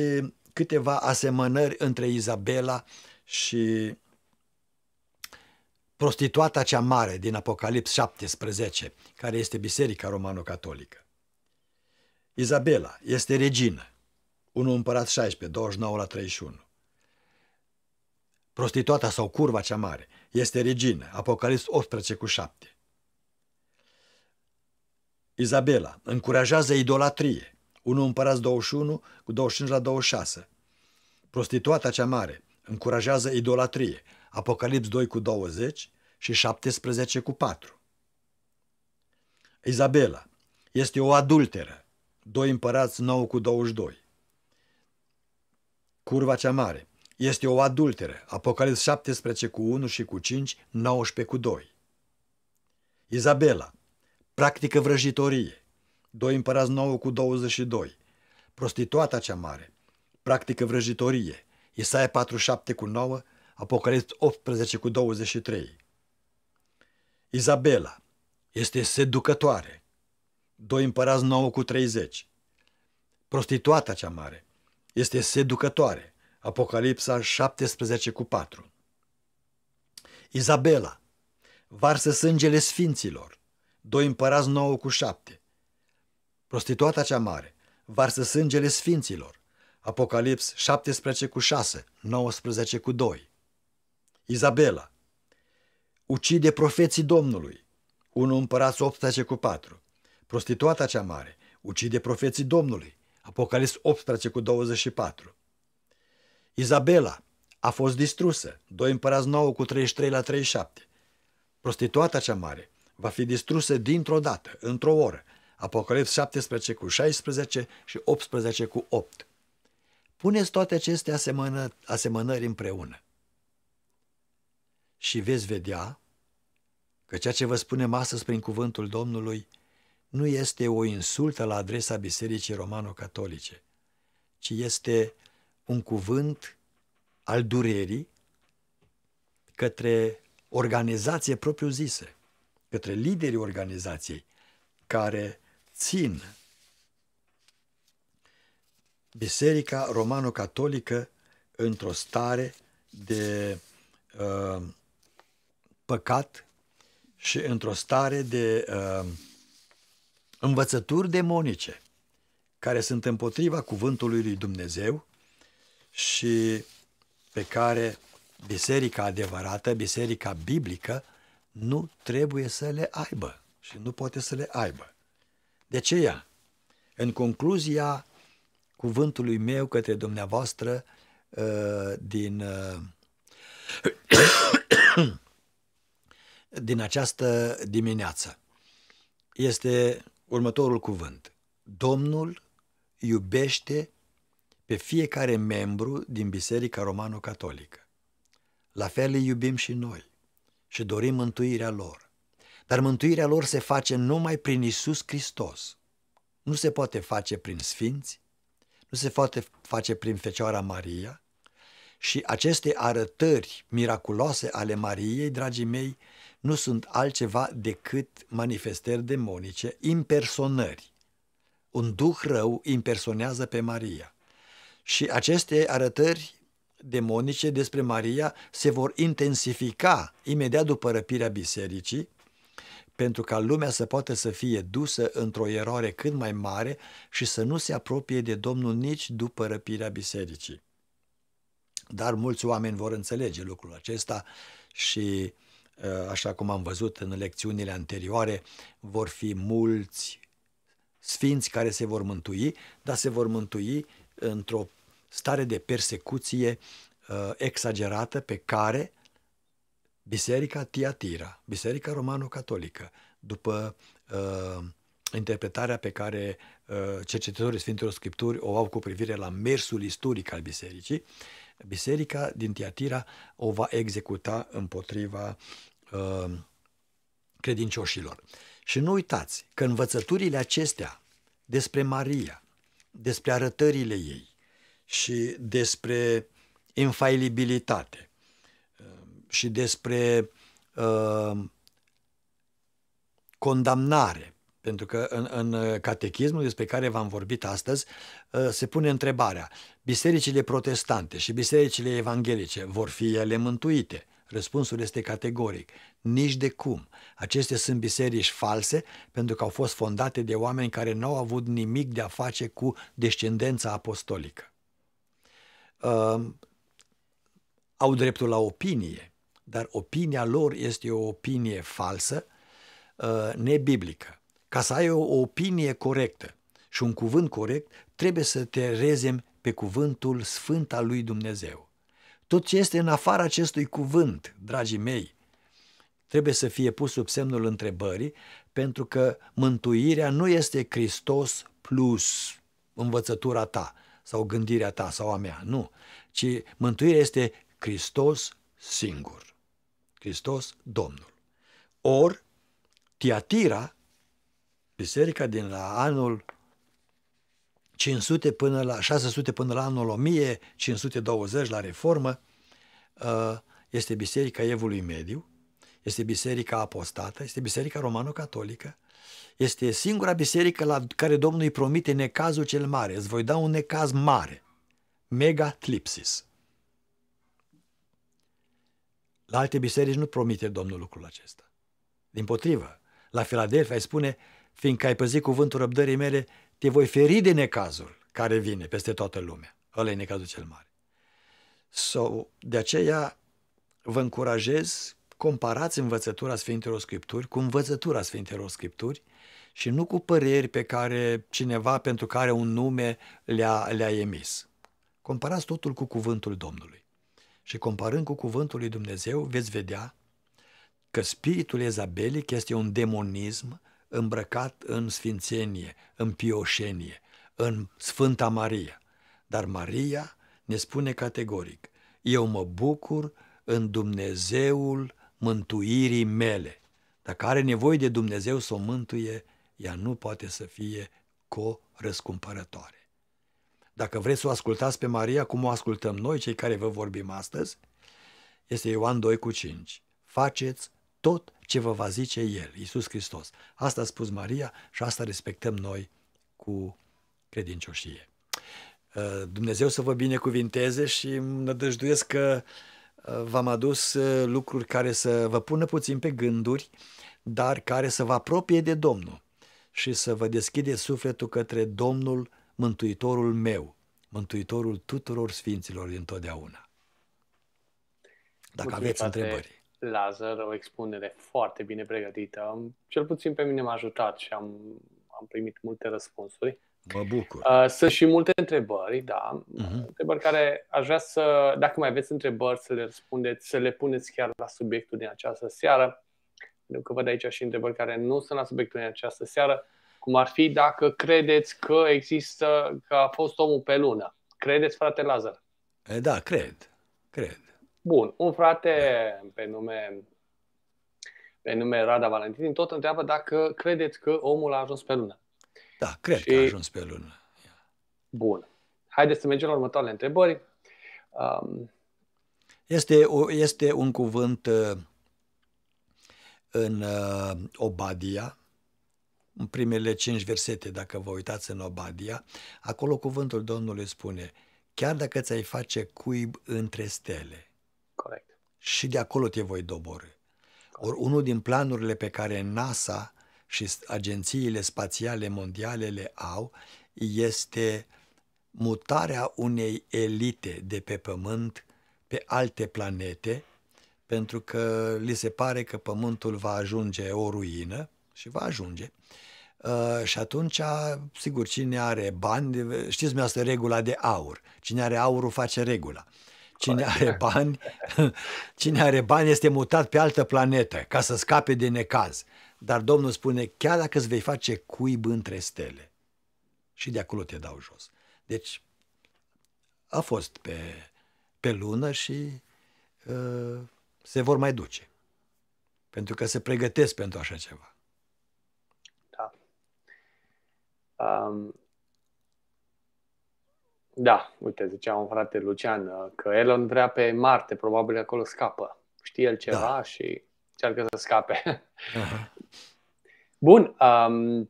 câteva asemănări între Izabela și prostituata cea mare din Apocalips 17, care este Biserica Romano-Catolică. Izabela este regină, 1 împărat 16, 29 la 31. Prostituata sau curva cea mare este regină, Apocalips 18 cu 7. Izabela încurajează idolatrie, 1 Împărați 21, cu 25 la 26. Prostituata cea mare încurajează idolatrie, Apocalips 2 cu 20 și 17 cu 4. Izabela este o adulteră, 2 Împărați 9 cu 22. Curva cea mare este o adulteră, Apocalips 17 cu 1 și cu 5, 19 cu 2. Izabela practică vrăjitorie, 2 împărați 9 cu 22, prostituata cea mare, practică vrăjitorie, Isaia 47 cu 9, Apocalipsa 18 cu 23. Izabela este seducătoare, 2 împărați 9 cu 30, prostituata cea mare, este seducătoare, Apocalipsa 17 cu 4. Izabela varsă sângele sfinților, 2 împărați 9 cu 7, Prostituata cea mare varsă sângele sfinților. Apocalips 17 cu 6, 19 cu 2. Izabela ucide profeții Domnului. 1 împărați 18 cu 4. Prostituata cea mare ucide profeții Domnului. Apocalips 18 cu 24. Izabela a fost distrusă. 2 împărați 9 cu 33 la 37. Prostituata cea mare va fi distrusă dintr-o dată, într-o oră, Apocalipsa 17 cu 16 și 18 cu 8. Puneți toate aceste asemănă, asemănări împreună și veți vedea că ceea ce vă spunem astăzi prin cuvântul Domnului nu este o insultă la adresa Bisericii Romano-Catolice, ci este un cuvânt al durerii către organizație propriu-zisă, către liderii organizației, care țin Biserica Romano-Catolică într-o stare de uh, păcat și într-o stare de uh, învățături demonice care sunt împotriva cuvântului lui Dumnezeu și pe care biserica adevărată, biserica biblică, nu trebuie să le aibă și nu poate să le aibă. De aceea, în concluzia cuvântului meu către dumneavoastră ă, din, ă, din această dimineață, este următorul cuvânt. Domnul iubește pe fiecare membru din Biserica Romano-Catolică. La fel îi iubim și noi și dorim mântuirea lor. Dar mântuirea lor se face numai prin Isus Hristos. Nu se poate face prin sfinți, nu se poate face prin Fecioara Maria și aceste arătări miraculoase ale Mariei, dragii mei, nu sunt altceva decât manifestări demonice, impersonări. Un duh rău impersonează pe Maria. Și aceste arătări demonice despre Maria se vor intensifica imediat după răpirea bisericii, pentru ca lumea să poată să fie dusă într-o eroare cât mai mare și să nu se apropie de Domnul nici după răpirea bisericii. Dar mulți oameni vor înțelege lucrul acesta și, uh, așa cum am văzut în lecțiunile anterioare, vor fi mulți sfinți care se vor mântui, dar se vor mântui într-o stare de persecuție uh, exagerată pe care Biserica Tiatira, Biserica Romano-Catolică, după uh, interpretarea pe care uh, cercetătorii Sfintelor Scripturi o au cu privire la mersul istoric al bisericii, biserica din Tiatira o va executa împotriva uh, credincioșilor. Și nu uitați că învățăturile acestea despre Maria, despre arătările ei și despre infailibilitate, și despre uh, condamnare. Pentru că în, în uh, catechismul despre care v-am vorbit astăzi uh, se pune întrebarea, bisericile protestante și bisericile evanghelice vor fi ele mântuite? Răspunsul este categoric. Nici de cum. Acestea sunt biserici false pentru că au fost fondate de oameni care nu au avut nimic de a face cu descendența apostolică. Uh, au dreptul la opinie, dar opinia lor este o opinie falsă, uh, nebiblică. Ca să ai o opinie corectă și un cuvânt corect, trebuie să te rezem pe cuvântul sfânt al lui Dumnezeu. Tot ce este în afara acestui cuvânt, dragii mei, trebuie să fie pus sub semnul întrebării, pentru că mântuirea nu este Hristos plus învățătura ta sau gândirea ta sau a mea, nu, ci mântuirea este Hristos singur. Hristos Domnul. Or, Tiatira, biserica din la anul 500 până la 600 până la anul 1520 la reformă, ă, este biserica Evului Mediu, este biserica apostată, este biserica romano-catolică, este singura biserică la care Domnul îi promite necazul cel mare. Îți voi da un necaz mare. Megatlipsis. La alte biserici nu promite Domnul lucrul acesta. Din potrivă, la Filadelfia îi spune, fiindcă ai păzit cuvântul răbdării mele, te voi feri de necazul care vine peste toată lumea. Ăla e necazul cel mare. So, de aceea vă încurajez, comparați învățătura Sfintelor Scripturi cu învățătura Sfintelor Scripturi și nu cu păreri pe care cineva pentru care un nume le-a, le emis. Comparați totul cu cuvântul Domnului și comparând cu cuvântul lui Dumnezeu, veți vedea că spiritul ezabelic este un demonism îmbrăcat în sfințenie, în pioșenie, în Sfânta Maria. Dar Maria ne spune categoric, eu mă bucur în Dumnezeul mântuirii mele. Dacă are nevoie de Dumnezeu să o mântuie, ea nu poate să fie co-răscumpărătoare. Dacă vreți să o ascultați pe Maria cum o ascultăm noi, cei care vă vorbim astăzi, este Ioan 2 cu 5. Faceți tot ce vă va zice El, Iisus Hristos. Asta a spus Maria și asta respectăm noi cu credincioșie. Uh, Dumnezeu să vă binecuvinteze și nădăjduiesc că uh, v-am adus uh, lucruri care să vă pună puțin pe gânduri, dar care să vă apropie de Domnul și să vă deschide sufletul către Domnul mântuitorul meu, mântuitorul tuturor sfinților dintotdeauna. Dacă aveți întrebări. Lazar, o expunere foarte bine pregătită. Cel puțin pe mine m-a ajutat și am, am primit multe răspunsuri. Mă bucur. Uh, sunt și multe întrebări, da. Uh-huh. Întrebări care aș vrea să, dacă mai aveți întrebări, să le răspundeți, să le puneți chiar la subiectul din această seară. Pentru că văd aici și întrebări care nu sunt la subiectul din această seară. Cum ar fi dacă credeți că există, că a fost omul pe lună. Credeți, frate Lazar? E, da, cred. Cred. Bun. Un frate da. pe nume pe nume Rada Valentin, tot întreabă dacă credeți că omul a ajuns pe lună. Da, cred și... că a ajuns pe lună. Bun. Haideți să mergem la următoarele întrebări. Um... Este, o, este un cuvânt uh, în uh, Obadia, în primele cinci versete, dacă vă uitați în Obadia, acolo cuvântul Domnului spune, chiar dacă ți-ai face cuib între stele, Corect. și de acolo te voi dobori. Ori unul din planurile pe care NASA și agențiile spațiale mondiale le au este mutarea unei elite de pe Pământ pe alte planete, pentru că li se pare că Pământul va ajunge o ruină și va ajunge. Uh, Uh, și atunci, sigur, cine are bani, știți asta regula de aur. Cine are aurul face regula. Cine are bani, cine are bani este mutat pe altă planetă ca să scape de necaz. Dar Domnul spune, chiar dacă îți vei face cuib între stele și de acolo te dau jos. Deci a fost pe, pe lună și uh, se vor mai duce. Pentru că se pregătesc pentru așa ceva. Um, da, uite, zicea un frate Lucian uh, că Elon vrea pe Marte, probabil acolo scapă. Știe el ceva da. și încearcă să scape. Aha. Bun, um,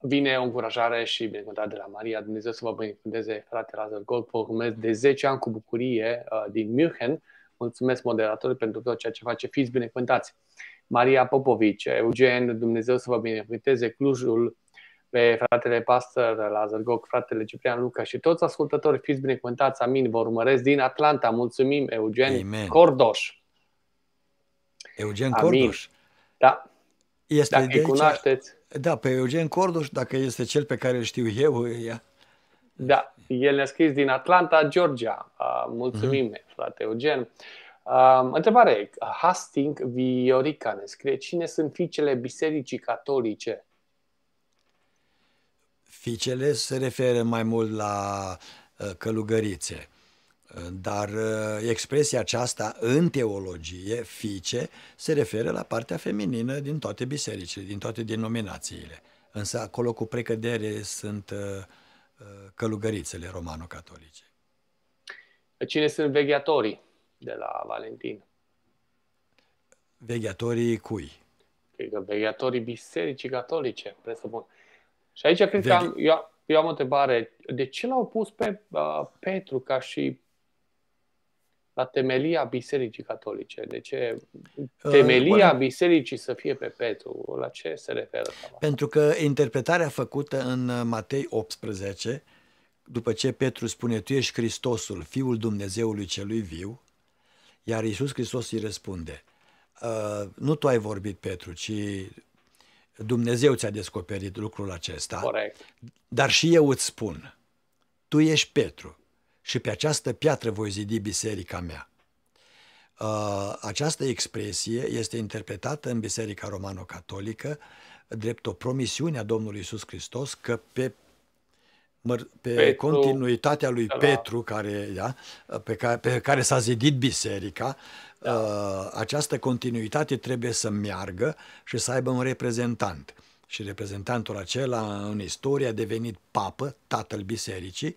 vine o încurajare și binecuvântare de la Maria. Dumnezeu să vă binecuvânteze, frate Lazar Gold. Vă urmez de 10 ani cu bucurie uh, din München. Mulțumesc moderatorului pentru tot ceea ce face. Fiți binecuvântați! Maria Popovici, Eugen, Dumnezeu să vă binecuvânteze Clujul, pe fratele Pastor, la Zărgoc, fratele Ciprian Luca și toți ascultătorii, fiți binecuvântați, amin, vă urmăresc din Atlanta. Mulțumim, Eugen Amen. Cordoș. Eugen amin. Cordoș. Da. Este dacă de aici, cunoașteți. Da, pe Eugen Cordoș, dacă este cel pe care îl știu eu, ea. Da, el ne-a scris din Atlanta, Georgia. Mulțumim, mm-hmm. frate Eugen. Um, întrebare. Hastings Viorica ne scrie Cine sunt fiicele bisericii catolice? Ficele se referă mai mult la uh, călugărițe. Dar uh, expresia aceasta în teologie, fice, se referă la partea feminină din toate bisericile, din toate denominațiile. Însă acolo cu precădere sunt uh, călugărițele romano-catolice. Cine sunt vegheatorii de la Valentin? Vegheatorii cui? Vegheatorii bisericii catolice, presupun. Și aici cred de... că deci- am, eu, eu am o întrebare. De ce l-au pus pe uh, Petru ca și la temelia Bisericii Catolice? De ce uh, temelia uh, Bisericii să fie pe Petru? La ce se referă? Pentru că interpretarea făcută în uh, Matei 18, după ce Petru spune, tu ești Hristosul, Fiul Dumnezeului Celui Viu, iar Iisus Hristos îi răspunde, uh, nu tu ai vorbit, Petru, ci Dumnezeu ți-a descoperit lucrul acesta. Corect. Dar și eu îți spun, tu ești Petru și pe această piatră voi zidi biserica mea. Uh, această expresie este interpretată în Biserica Romano-Catolică drept o promisiune a Domnului Isus Hristos că pe pe Petru, continuitatea lui da. Petru, care, da, pe, care, pe care s-a zidit biserica, da. Uh, această continuitate trebuie să meargă și să aibă un reprezentant. Și reprezentantul acela în istorie a devenit papă, tatăl bisericii,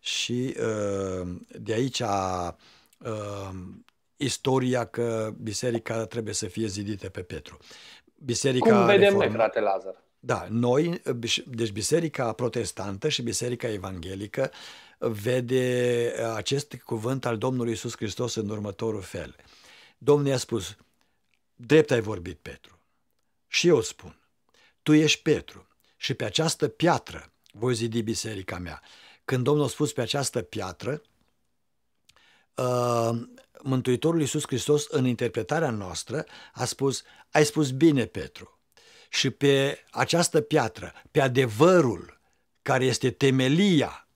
și uh, de aici a, uh, istoria că biserica trebuie să fie zidită pe Petru. Biserica Cum vedem reform... noi, frate Lazar? Da, noi, deci biserica protestantă și biserica evanghelică vede acest cuvânt al Domnului Isus Hristos în următorul fel – Domnul i-a spus, drept ai vorbit, Petru. Și eu spun, tu ești Petru și pe această piatră voi zidi biserica mea. Când Domnul a spus pe această piatră, uh, Mântuitorul Iisus Hristos, în interpretarea noastră, a spus, ai spus bine, Petru, și pe această piatră, pe adevărul care este temelia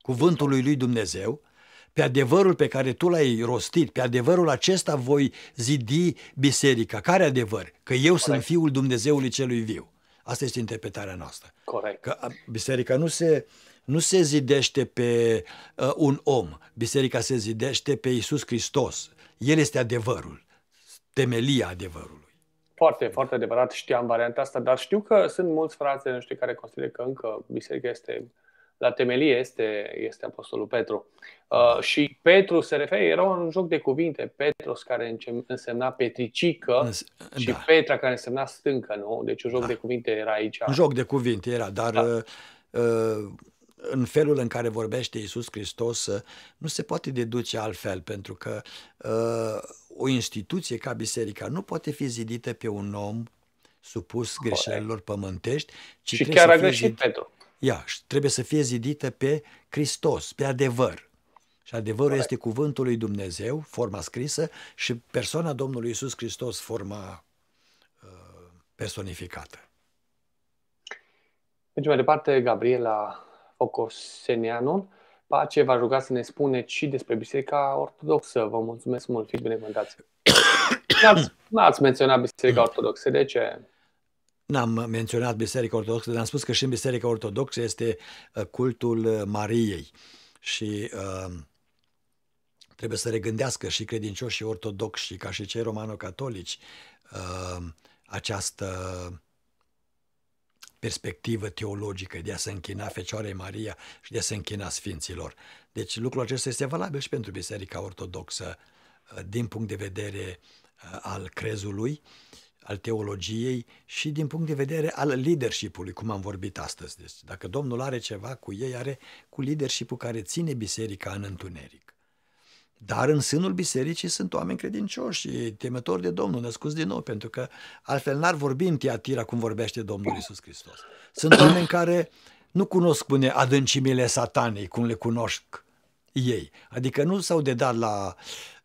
cuvântului lui Dumnezeu, pe adevărul pe care tu l-ai rostit, pe adevărul acesta voi zidi biserica. Care adevăr? Că eu Corect. sunt Fiul Dumnezeului Celui Viu. Asta este interpretarea noastră. Corect. Că biserica nu se, nu se zidește pe uh, un om, biserica se zidește pe Isus Hristos. El este adevărul, temelia adevărului. Foarte, foarte adevărat, știam varianta asta, dar știu că sunt mulți frați noștri care consideră că încă biserica este la temelie este, este Apostolul Petru. Uh, și Petru se referă, era un joc de cuvinte, Petros care însemna petricică Îns- și da. Petra care însemna stâncă, nu? Deci un joc da. de cuvinte era aici. Un joc de cuvinte era, dar da. uh, uh în felul în care vorbește Iisus Hristos uh, nu se poate deduce altfel, pentru că uh, o instituție ca biserica nu poate fi zidită pe un om supus greșelilor pământești, ci și chiar a greșit zid... Petru ea trebuie să fie zidită pe Hristos, pe adevăr. Și adevărul Correct. este cuvântul lui Dumnezeu, forma scrisă, și persoana Domnului Isus Hristos, forma uh, personificată. Deci, mai departe, Gabriela Ocoseneanu. Pace v-a ruga să ne spune și despre Biserica Ortodoxă. Vă mulțumesc mult, fiți binecuvântați. N-ați, n-ați menționat Biserica Ortodoxă, de ce? N-am menționat Biserica Ortodoxă, dar am spus că și în Biserica Ortodoxă este uh, cultul uh, Mariei și uh, trebuie să regândească și credincioșii ortodoxi și ca și cei romano-catolici această perspectivă teologică de a se închina Fecioarei Maria și de a se închina Sfinților. Deci lucrul acesta este valabil și pentru Biserica Ortodoxă din punct de vedere al crezului al teologiei și din punct de vedere al leadership-ului, cum am vorbit astăzi. Deci, dacă Domnul are ceva cu ei, are cu leadership-ul care ține biserica în întuneric. Dar în sânul bisericii sunt oameni credincioși și temători de Domnul, născuți din nou, pentru că altfel n-ar vorbi în tiatira cum vorbește Domnul Isus Hristos. Sunt oameni care nu cunosc, spune, adâncimile satanei, cum le cunosc ei. Adică nu s-au dedat la uh,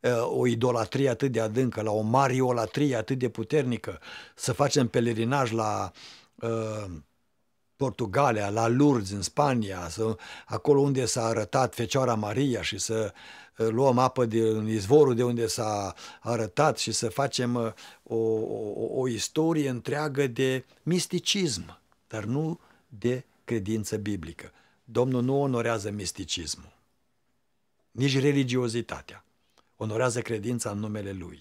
Uh, o idolatrie atât de adâncă, la o mariolatrie atât de puternică, să facem pelerinaj la uh, Portugalia, la Lourdes, în Spania, să, acolo unde s-a arătat Fecioara Maria și să uh, luăm apă din izvorul de unde s-a arătat și să facem uh, o, o, o istorie întreagă de misticism, dar nu de credință biblică. Domnul nu onorează misticismul, nici religiozitatea onorează credința în numele Lui.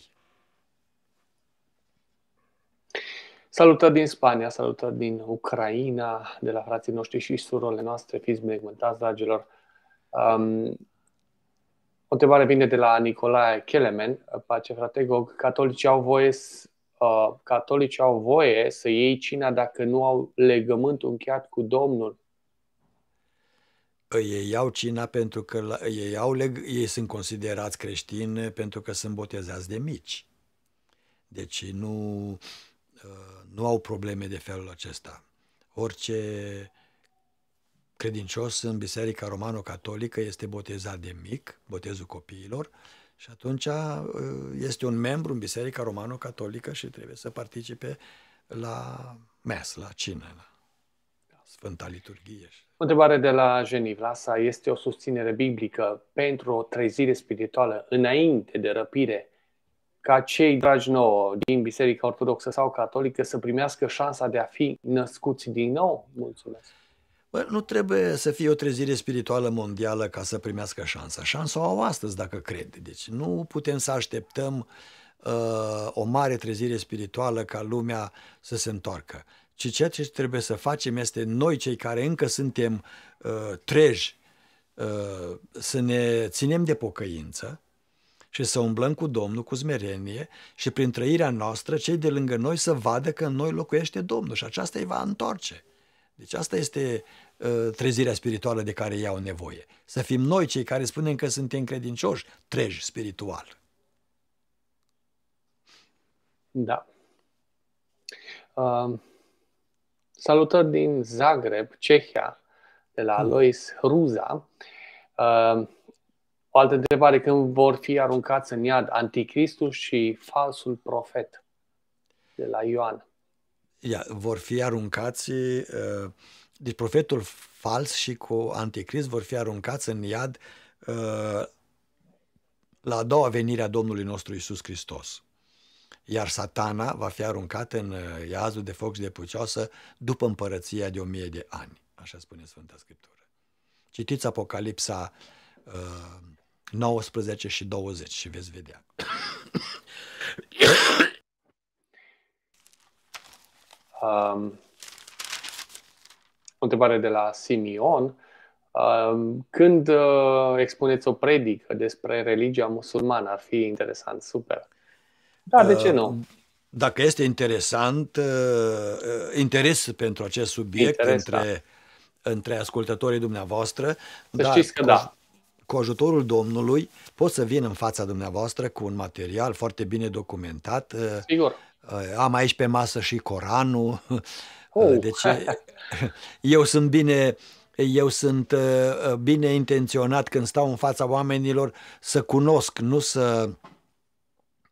Salutări din Spania, salutări din Ucraina, de la frații noștri și surorile noastre, fiți binecuvântați, dragilor. Um, o întrebare vine de la Nicolae Kelemen, pace frate Gog. Catolicii au voie uh, catolicii au voie să iei cina dacă nu au legământul încheiat cu Domnul ei iau cina pentru că ei, au, ei sunt considerați creștini pentru că sunt botezați de mici. Deci nu, uh, nu au probleme de felul acesta. Orice credincios în Biserica Romano-Catolică este botezat de mic, botezul copiilor, și atunci uh, este un membru în Biserica Romano-Catolică și trebuie să participe la mes, la cină, la Sfânta Liturghie. O întrebare de la Geniv. Lasa este o susținere biblică pentru o trezire spirituală înainte de răpire ca cei dragi nouă din Biserica Ortodoxă sau Catolică să primească șansa de a fi născuți din nou? Mulțumesc! Bă, nu trebuie să fie o trezire spirituală mondială ca să primească șansa. Șansa o au astăzi, dacă cred. Deci nu putem să așteptăm uh, o mare trezire spirituală ca lumea să se întoarcă ci ceea ce trebuie să facem este noi cei care încă suntem uh, treji uh, să ne ținem de pocăință și să umblăm cu Domnul cu smerenie și prin trăirea noastră cei de lângă noi să vadă că în noi locuiește Domnul și aceasta îi va întoarce. Deci asta este uh, trezirea spirituală de care iau nevoie. Să fim noi cei care spunem că suntem credincioși, treji spiritual. Da. Uh, Salutări din Zagreb, Cehia, de la hmm. Alois Ruza. Uh, o altă întrebare, când vor fi aruncați în iad anticristul și falsul profet? De la Ioan. Ia, vor fi aruncați, uh, deci profetul fals și cu anticrist vor fi aruncați în iad uh, la a doua venire a Domnului nostru Isus Hristos iar satana va fi aruncat în uh, iazul de foc și de pucioasă după împărăția de o mie de ani. Așa spune Sfânta Scriptură. Citiți Apocalipsa uh, 19 și 20 și veți vedea. Um, o întrebare de la Simeon. Um, când uh, expuneți o predică despre religia musulmană, ar fi interesant, super. Uh, da, de ce uh, nu? Dacă este interesant, uh, uh, interes pentru acest subiect interes, între, da. între ascultătorii dumneavoastră, să dar, știți că da cu ajutorul Domnului pot să vin în fața dumneavoastră cu un material foarte bine documentat. Sigur. Am aici pe masă și Coranul. Oh. Deci eu sunt bine eu sunt bine intenționat când stau în fața oamenilor să cunosc, nu să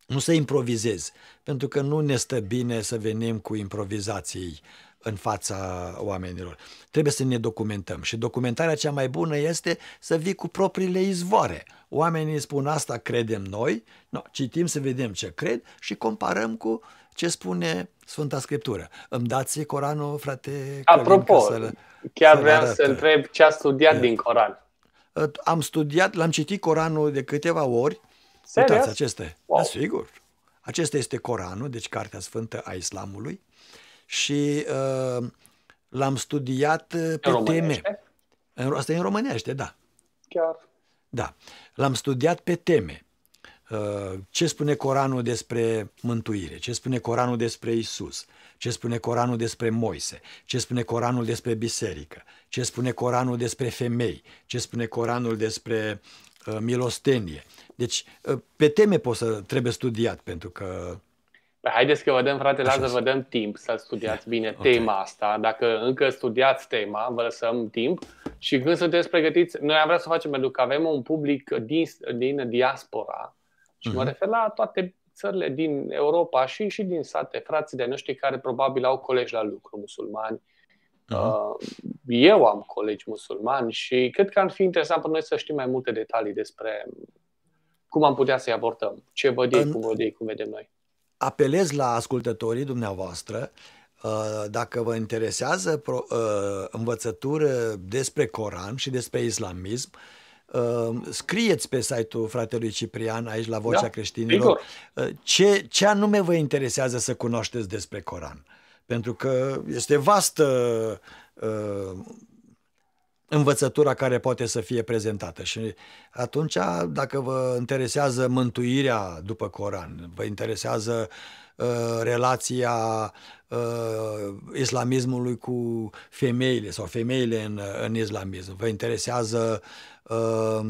nu să improvizezi, pentru că nu ne stă bine să venim cu improvizații în fața oamenilor. Trebuie să ne documentăm și documentarea cea mai bună este să vii cu propriile izvoare. Oamenii spun asta credem noi, no, citim să vedem ce cred și comparăm cu ce spune Sfânta Scriptură. Îmi dați Coranul, frate? Apropo, să chiar să vreau să întreb ce a studiat e. din Coran. Am studiat, l-am citit Coranul de câteva ori, Serios? Uitați aceste. Da, wow. Da, sigur. Acesta este Coranul, deci Cartea Sfântă a Islamului și uh, l-am studiat uh, pe în teme. În, asta e în românește, da. Chiar. Da. L-am studiat pe teme. Uh, ce spune Coranul despre mântuire, ce spune Coranul despre Isus, ce spune Coranul despre Moise, ce spune Coranul despre biserică, ce spune Coranul despre femei, ce spune Coranul despre uh, milostenie, deci, ă, pe teme poți să trebuie studiat, pentru că... Păi haideți că vedem, frate, Așa să vă dăm timp să studiați bine okay. tema asta. Dacă încă studiați tema, vă lăsăm timp. Și când sunteți pregătiți, noi am vrea să facem, pentru că avem un public din, din diaspora, și uh-huh. mă mhm. refer la toate țările din Europa și, și din sate, frații de noștri care probabil au colegi la lucru musulmani. Uh-huh. Eu am colegi musulmani și cred că ar fi interesant pentru noi să știm mai multe detalii despre cum am putea să-i abordăm? Ce văd ei, în... văd ei, cum vedem noi? Apelez la ascultătorii dumneavoastră uh, dacă vă interesează uh, învățătură despre Coran și despre islamism, uh, scrieți pe site-ul fratelui Ciprian aici la Vocea da, Creștinilor ce, ce anume vă interesează să cunoașteți despre Coran. Pentru că este vastă învățătura care poate să fie prezentată. Și atunci, dacă vă interesează mântuirea după Coran, vă interesează uh, relația uh, islamismului cu femeile sau femeile în, în islamism, vă interesează uh,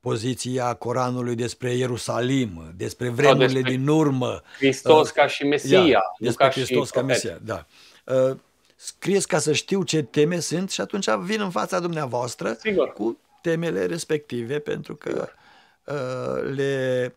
poziția Coranului despre Ierusalim, despre vremurile despre din urmă. Hristos uh, ca și Mesia. Da, despre ca Hristos și ca Mesia, da. Uh, scris ca să știu ce teme sunt și atunci vin în fața dumneavoastră Sigur. cu temele respective pentru că uh, le,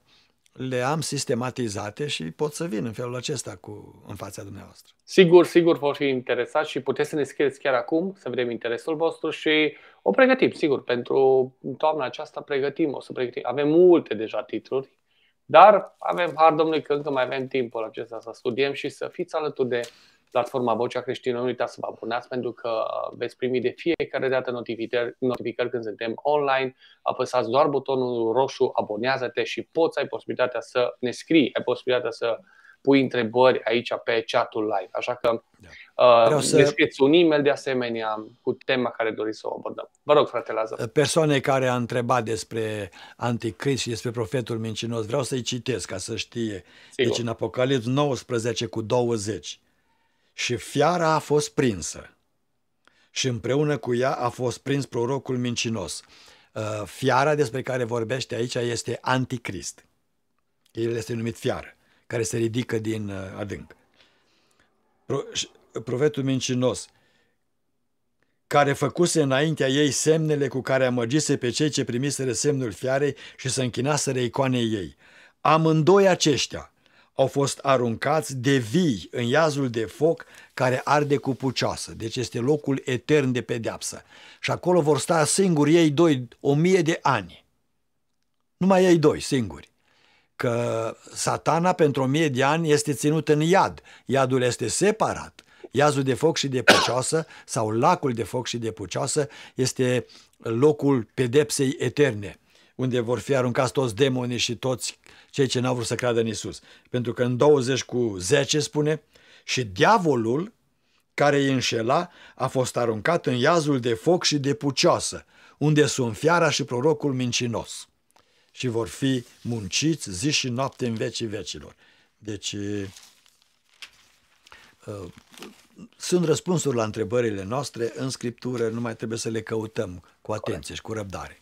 le am sistematizate și pot să vin în felul acesta cu, în fața dumneavoastră. Sigur, sigur, vor fi interesați și puteți să ne scrieți chiar acum, să vedem interesul vostru și o pregătim, sigur, pentru toamna aceasta pregătim, o să pregătim. Avem multe deja titluri, dar avem har Domnului că încă mai avem timpul acesta să studiem și să fiți alături de platforma Vocea Creștină, nu uitați să vă abonați pentru că veți primi de fiecare dată notificări, notificări când suntem online. Apăsați doar butonul roșu, abonează-te și poți ai posibilitatea să ne scrii, ai posibilitatea să pui întrebări aici pe chatul live. Așa că da. uh, să... ne scrieți un e-mail de asemenea cu tema care doriți să o abordăm. Vă rog, frate Lazar. Persoane care a întrebat despre anticrist și despre profetul mincinos, vreau să-i citesc ca să știe. Deci Sigur. Deci în Apocalips 19 cu 20. Și fiara a fost prinsă. Și împreună cu ea a fost prins prorocul mincinos. Uh, fiara despre care vorbește aici este anticrist. El este numit fiară, care se ridică din uh, adânc. Pro, uh, profetul mincinos, care făcuse înaintea ei semnele cu care amăgise pe cei ce primiseră semnul fiarei și să închinaseră icoanei ei. Amândoi aceștia, au fost aruncați de vii în iazul de foc care arde cu pucioasă, deci este locul etern de pedeapsă. Și acolo vor sta singuri ei doi o mie de ani. Numai ei doi, singuri. Că satana pentru o mie de ani este ținut în iad. Iadul este separat. Iazul de foc și de pucioasă sau lacul de foc și de pucioasă este locul pedepsei eterne unde vor fi aruncați toți demonii și toți cei ce n-au vrut să creadă în Isus. Pentru că în 20 cu 10 spune, și diavolul care îi înșela a fost aruncat în iazul de foc și de pucioasă, unde sunt fiara și prorocul mincinos. Și vor fi munciți zi și noapte în vecii vecilor. Deci, sunt răspunsuri la întrebările noastre în Scriptură, nu mai trebuie să le căutăm cu atenție și cu răbdare.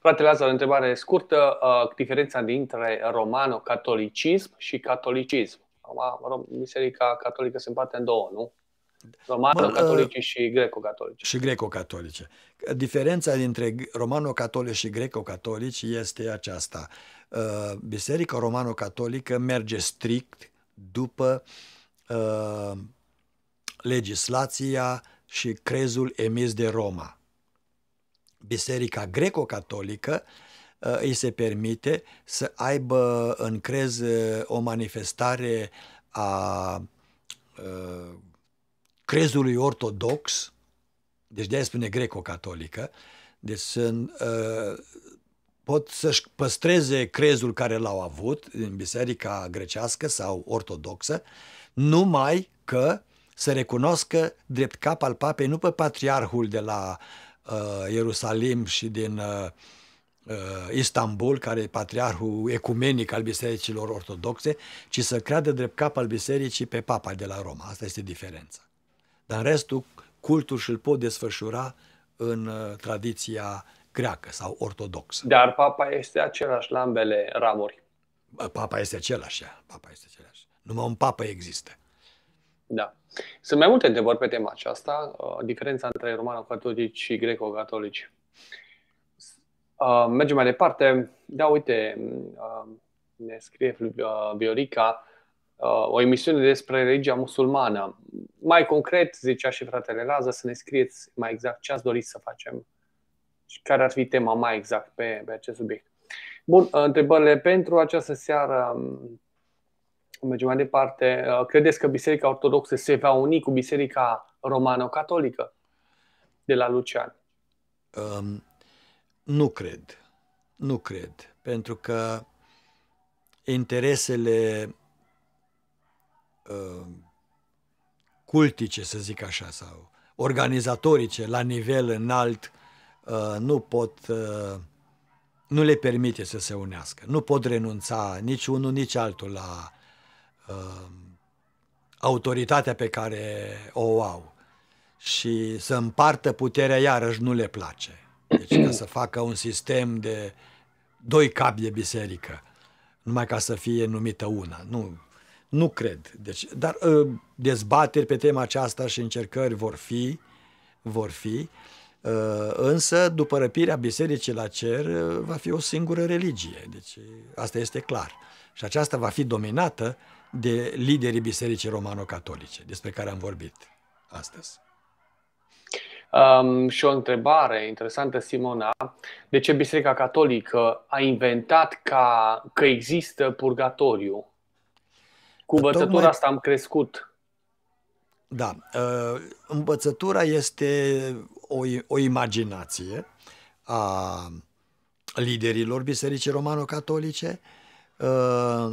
Fratele Lazar, o întrebare scurtă. Uh, diferența dintre romano-catolicism și catolicism. Biserica catolică se împarte în două, nu? Romano-catolice uh, și greco-catolice. Și greco-catolice. Diferența dintre romano-catolici și greco-catolici este aceasta. Uh, Biserica romano-catolică merge strict după legislația și crezul emis de Roma. Biserica greco-catolică uh, îi se permite să aibă în crez uh, o manifestare a uh, crezului ortodox, deci de-aia spune greco-catolică, deci sunt, pot să-și păstreze crezul care l-au avut în biserica grecească sau ortodoxă, numai că se recunoască drept cap al papei nu pe patriarhul de la uh, Uh, Ierusalim și din uh, uh, Istanbul, care e patriarhul ecumenic al bisericilor ortodoxe, ci să creadă drept cap al bisericii pe papa de la Roma. Asta este diferența. Dar în restul, cultul și-l pot desfășura în tradiția greacă sau ortodoxă. Dar papa este același la ambele ramuri. Papa este același, papa este același. Numai un papă există. Da. Sunt mai multe întrebări pe tema aceasta, uh, diferența între romano-catolici și greco-catolici. Uh, mergem mai departe. Da, uite, uh, ne scrie Viorica o emisiune despre religia musulmană. Mai concret, zicea și fratele Lază, să ne scrieți mai exact ce ați dorit să facem și care ar fi tema mai exact pe, pe acest subiect. Bun, întrebările pentru această seară um, Mergem mai departe. Uh, credeți că Biserica Ortodoxă se va uni cu Biserica Romano-Catolică de la Lucian? Um, nu cred. Nu cred. Pentru că interesele uh, cultice, să zic așa, sau organizatorice la nivel înalt uh, nu pot uh, nu le permite să se unească. Nu pot renunța nici unul, nici altul la Um, autoritatea pe care o au și să împartă puterea iarăși nu le place. Deci ca să facă un sistem de doi capi de biserică, numai ca să fie numită una. Nu, nu cred. Deci, dar uh, dezbateri pe tema aceasta și încercări vor fi, vor fi, uh, însă după răpirea bisericii la cer uh, va fi o singură religie. Deci asta este clar. Și aceasta va fi dominată de liderii Bisericii Romano-Catolice, despre care am vorbit astăzi. Um, și o întrebare interesantă, Simona. De ce Biserica Catolică a inventat ca, că există purgatoriu? Cu învățătura Tocmai... asta am crescut. Da. Ă, învățătura este o, o imaginație a liderilor Bisericii Romano-Catolice ă,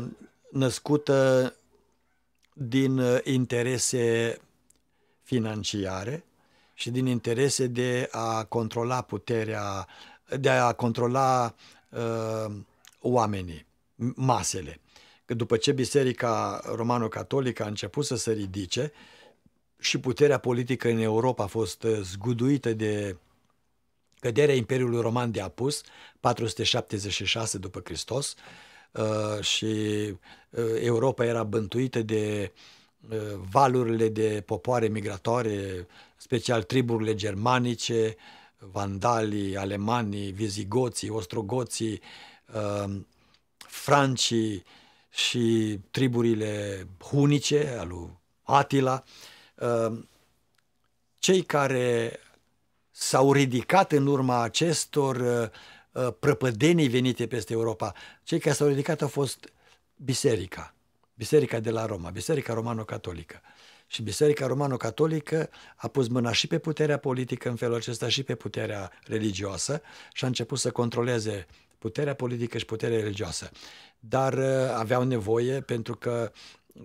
născută din uh, interese financiare și din interese de a controla puterea, de a controla uh, oamenii, masele. Că după ce Biserica Romano-Catolică a început să se ridice și puterea politică în Europa a fost uh, zguduită de căderea Imperiului Roman de Apus, 476 după Hristos, uh, Uh, și uh, Europa era bântuită de uh, valurile de popoare migratoare, special triburile germanice, vandalii, alemanii, vizigoții, ostrogoții, francii și triburile hunice al lui Atila, cei care s-au ridicat în urma acestor Uh, prăpădenii venite peste Europa. Cei care s-au ridicat au fost biserica, biserica de la Roma, biserica romano-catolică. Și biserica romano-catolică a pus mâna și pe puterea politică în felul acesta și pe puterea religioasă și a început să controleze puterea politică și puterea religioasă. Dar uh, aveau nevoie pentru că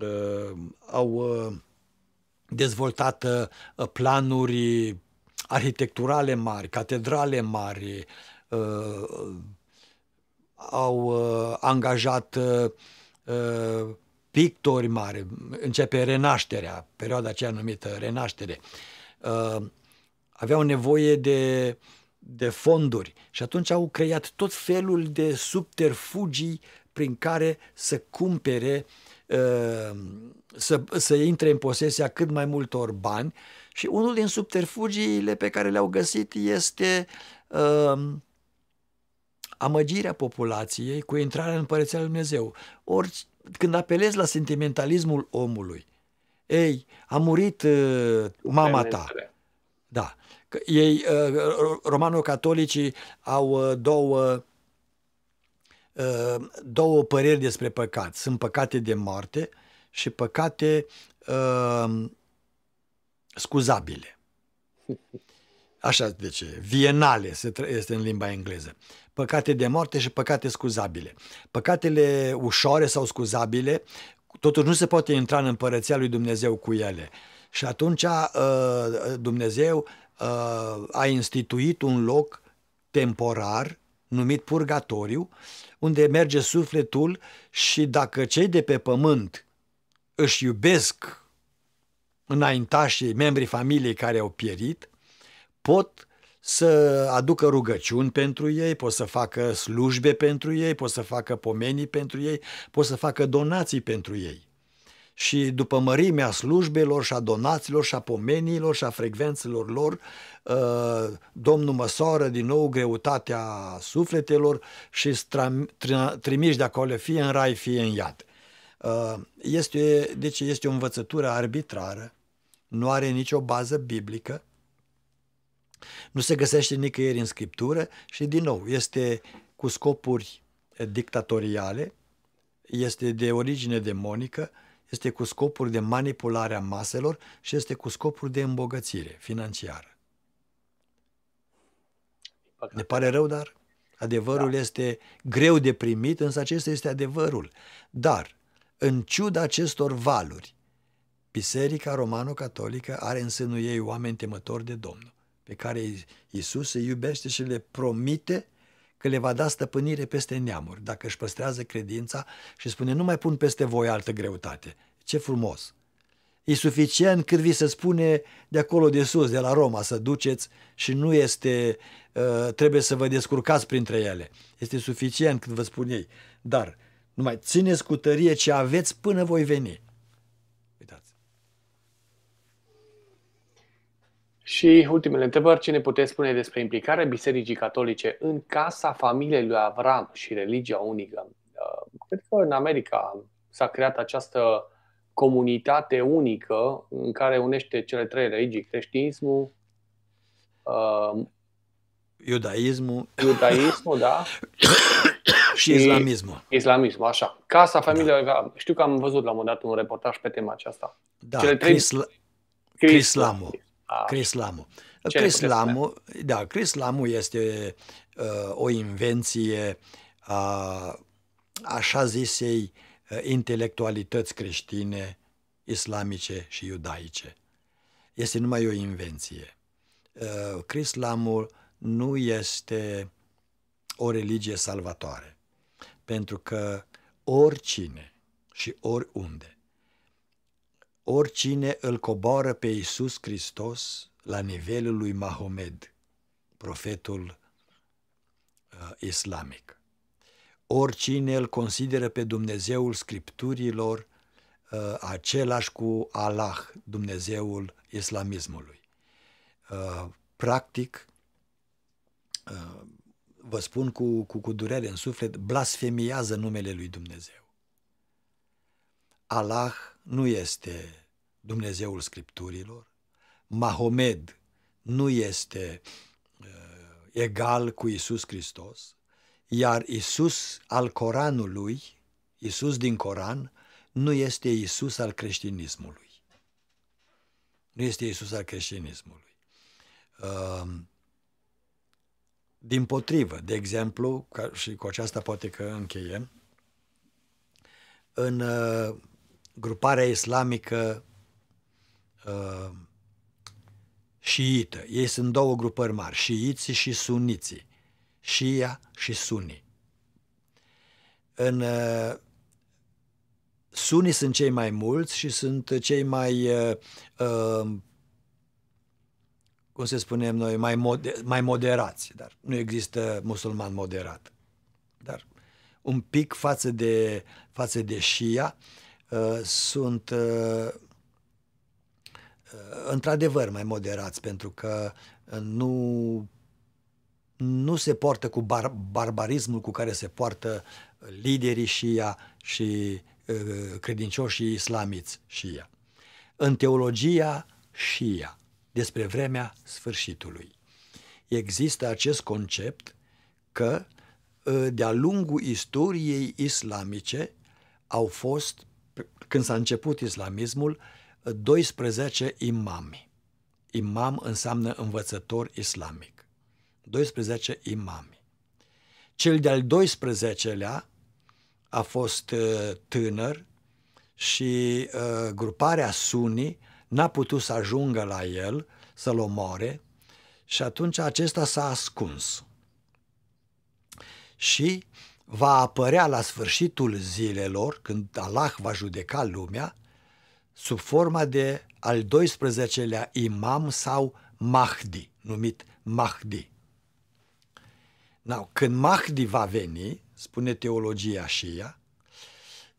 uh, au uh, dezvoltat uh, planuri arhitecturale mari, catedrale mari, uh, au uh, angajat uh, uh, pictori mari, începe renașterea, perioada aceea numită renaștere. Uh, aveau nevoie de, de fonduri și atunci au creat tot felul de subterfugii prin care să cumpere, uh, să, să intre în posesia cât mai multor bani și unul din subterfugiile pe care le-au găsit este uh, amăgirea populației cu intrarea în Împărăția Lui Dumnezeu. Ori când apelezi la sentimentalismul omului, ei, a murit uh, mama ta. Da. Ei, uh, romano-catolicii au uh, două uh, două păreri despre păcat. Sunt păcate de moarte și păcate uh, scuzabile. Așa, deci, vienale este în limba engleză. Uh, păcate de moarte și păcate scuzabile. Păcatele ușoare sau scuzabile, totuși nu se poate intra în împărăția lui Dumnezeu cu ele. Și atunci uh, Dumnezeu uh, a instituit un loc temporar numit purgatoriu, unde merge sufletul și dacă cei de pe pământ își iubesc înaintașii, membrii familiei care au pierit, pot să aducă rugăciuni pentru ei, pot să facă slujbe pentru ei, pot să facă pomenii pentru ei, pot să facă donații pentru ei. Și după mărimea slujbelor și a donațiilor și a pomeniilor și a frecvențelor lor, uh, Domnul măsoară din nou greutatea sufletelor și trimiși de acolo fie în rai, fie în iad. Uh, este, deci este o învățătură arbitrară, nu are nicio bază biblică, nu se găsește nicăieri în scriptură și, din nou, este cu scopuri eh, dictatoriale, este de origine demonică, este cu scopuri de manipulare a maselor și este cu scopuri de îmbogățire financiară. Ne pare rău, dar adevărul da. este greu de primit, însă acesta este adevărul. Dar, în ciuda acestor valuri, Biserica Romano-Catolică are în sânul ei oameni temători de Domnul pe care Isus îi iubește și le promite că le va da stăpânire peste neamuri, dacă își păstrează credința și spune, nu mai pun peste voi altă greutate. Ce frumos! E suficient cât vi se spune de acolo de sus, de la Roma, să duceți și nu este, uh, trebuie să vă descurcați printre ele. Este suficient cât vă spun ei. Dar numai țineți cu tărie ce aveți până voi veni. Și ultimele întrebări, ce ne puteți spune despre implicarea Bisericii Catolice în casa familiei lui Avram și religia unică? Uh, cred că în America s-a creat această comunitate unică în care unește cele trei religii, creștinismul, uh, iudaismul, iudaismul da, și islamismul. Islamismul, așa. Casa da. familiei da. Știu că am văzut la un moment dat un reportaj pe tema aceasta. Da, cele trei... Chris... Chris... Ah. Chris Lamu. Chris Lamu, da, Chris Lamu este uh, o invenție a așa zisei uh, intelectualități creștine, islamice și iudaice. Este numai o invenție. Uh, Chris Lamu nu este o religie salvatoare, pentru că oricine și oriunde oricine îl coboară pe Iisus Hristos la nivelul lui Mahomed, profetul uh, islamic. Oricine îl consideră pe Dumnezeul Scripturilor uh, același cu Allah, Dumnezeul islamismului. Uh, practic, uh, vă spun cu, cu, cu durere în suflet, blasfemiază numele lui Dumnezeu. Allah nu este Dumnezeul Scripturilor, Mahomed nu este uh, egal cu Isus Hristos, iar Isus al Coranului, Isus din Coran, nu este Isus al creștinismului. Nu este Isus al creștinismului. Uh, din potrivă, de exemplu, ca și cu aceasta poate că încheiem, în uh, gruparea islamică uh, șiită. Ei sunt două grupări mari, șiiții și suniții. Șia și suni. În uh, sunii sunt cei mai mulți și sunt cei mai uh, uh, cum se spunem noi, mai, mod, mai moderați, dar nu există musulman moderat. Dar un pic față de, față de Shia, Uh, sunt uh, uh, într-adevăr mai moderați pentru că nu nu se poartă cu bar- barbarismul cu care se poartă liderii Shia și uh, credincioșii islamiți Shia. În teologia Shia, despre vremea sfârșitului, există acest concept că uh, de-a lungul istoriei islamice au fost când s-a început islamismul, 12 imami. Imam înseamnă învățător islamic. 12 imami. Cel de-al 12-lea a fost uh, tânăr și uh, gruparea Sunni n-a putut să ajungă la el să-l omoare și atunci acesta s-a ascuns. Și va apărea la sfârșitul zilelor, când Allah va judeca lumea, sub forma de al 12-lea imam sau Mahdi, numit Mahdi. Now, când Mahdi va veni, spune teologia ea,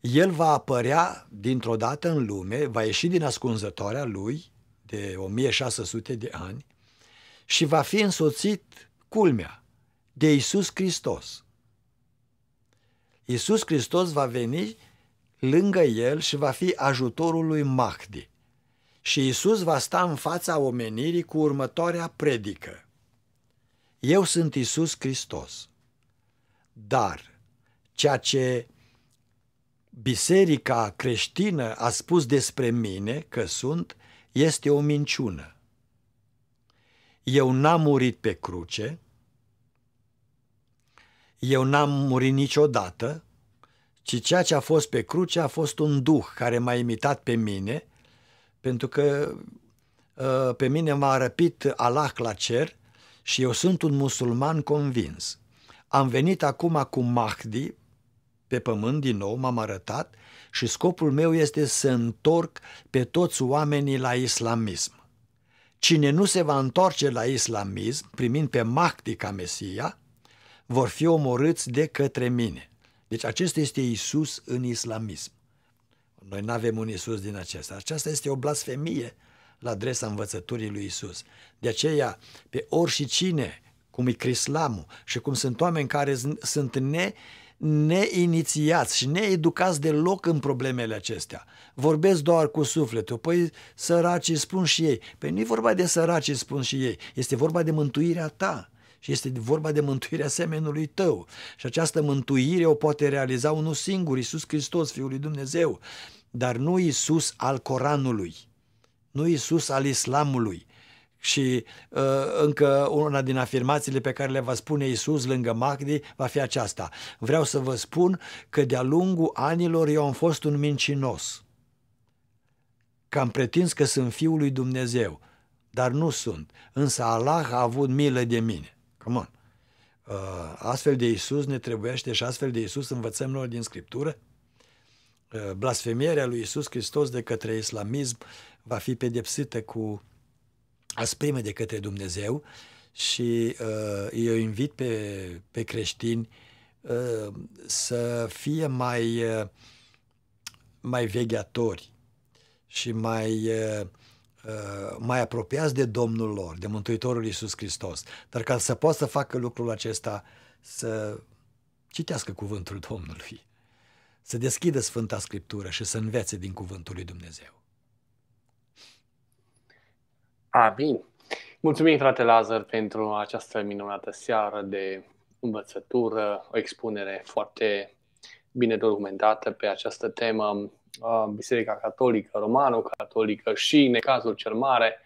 el va apărea dintr-o dată în lume, va ieși din ascunzătoarea lui de 1600 de ani și va fi însoțit, culmea, de Isus Hristos – Iisus Hristos va veni lângă el și va fi ajutorul lui Mahdi. Și Iisus va sta în fața omenirii cu următoarea predică. Eu sunt Iisus Hristos, dar ceea ce biserica creștină a spus despre mine că sunt, este o minciună. Eu n-am murit pe cruce, eu n-am murit niciodată, ci ceea ce a fost pe cruce a fost un duh care m-a imitat pe mine, pentru că ă, pe mine m-a răpit Allah la cer și eu sunt un musulman convins. Am venit acum cu Mahdi pe pământ din nou, m-am arătat și scopul meu este să întorc pe toți oamenii la islamism. Cine nu se va întoarce la islamism, primind pe Mahdi ca Mesia, vor fi omorâți de către mine. Deci acesta este Isus în islamism. Noi nu avem un Isus din acesta. Aceasta este o blasfemie la adresa învățăturii lui Isus. De aceea, pe ori cine, cum e crislamul și cum sunt oameni care sunt ne, neinițiați și needucați deloc în problemele acestea. Vorbesc doar cu sufletul. Păi săracii spun și ei. Păi nu e vorba de săracii spun și ei. Este vorba de mântuirea ta. Și este vorba de mântuirea semenului tău. Și această mântuire o poate realiza unul singur, Iisus Hristos, Fiul lui Dumnezeu. Dar nu Iisus al Coranului, nu Iisus al Islamului, și uh, încă una din afirmațiile pe care le va spune Isus lângă Magdi va fi aceasta. Vreau să vă spun că de-a lungul anilor eu am fost un mincinos. Că am pretins că sunt Fiul lui Dumnezeu, dar nu sunt. Însă Allah a avut milă de mine. Come on. Uh, astfel de Isus ne trebuiește și astfel de Isus învățăm noi din Scriptură. Uh, blasfemierea lui Isus Hristos de către islamism va fi pedepsită cu asprime de către Dumnezeu și uh, eu invit pe, pe creștini uh, să fie mai, uh, mai vegheatori și mai uh, Uh, mai apropiați de Domnul lor, de Mântuitorul Iisus Hristos. Dar ca să poată să facă lucrul acesta, să citească cuvântul Domnului, să deschidă Sfânta Scriptură și să învețe din cuvântul lui Dumnezeu. Amin. Mulțumim, frate Lazar, pentru această minunată seară de învățătură, o expunere foarte bine documentată pe această temă Biserica Catolică, Romano-Catolică și Necazul cel Mare.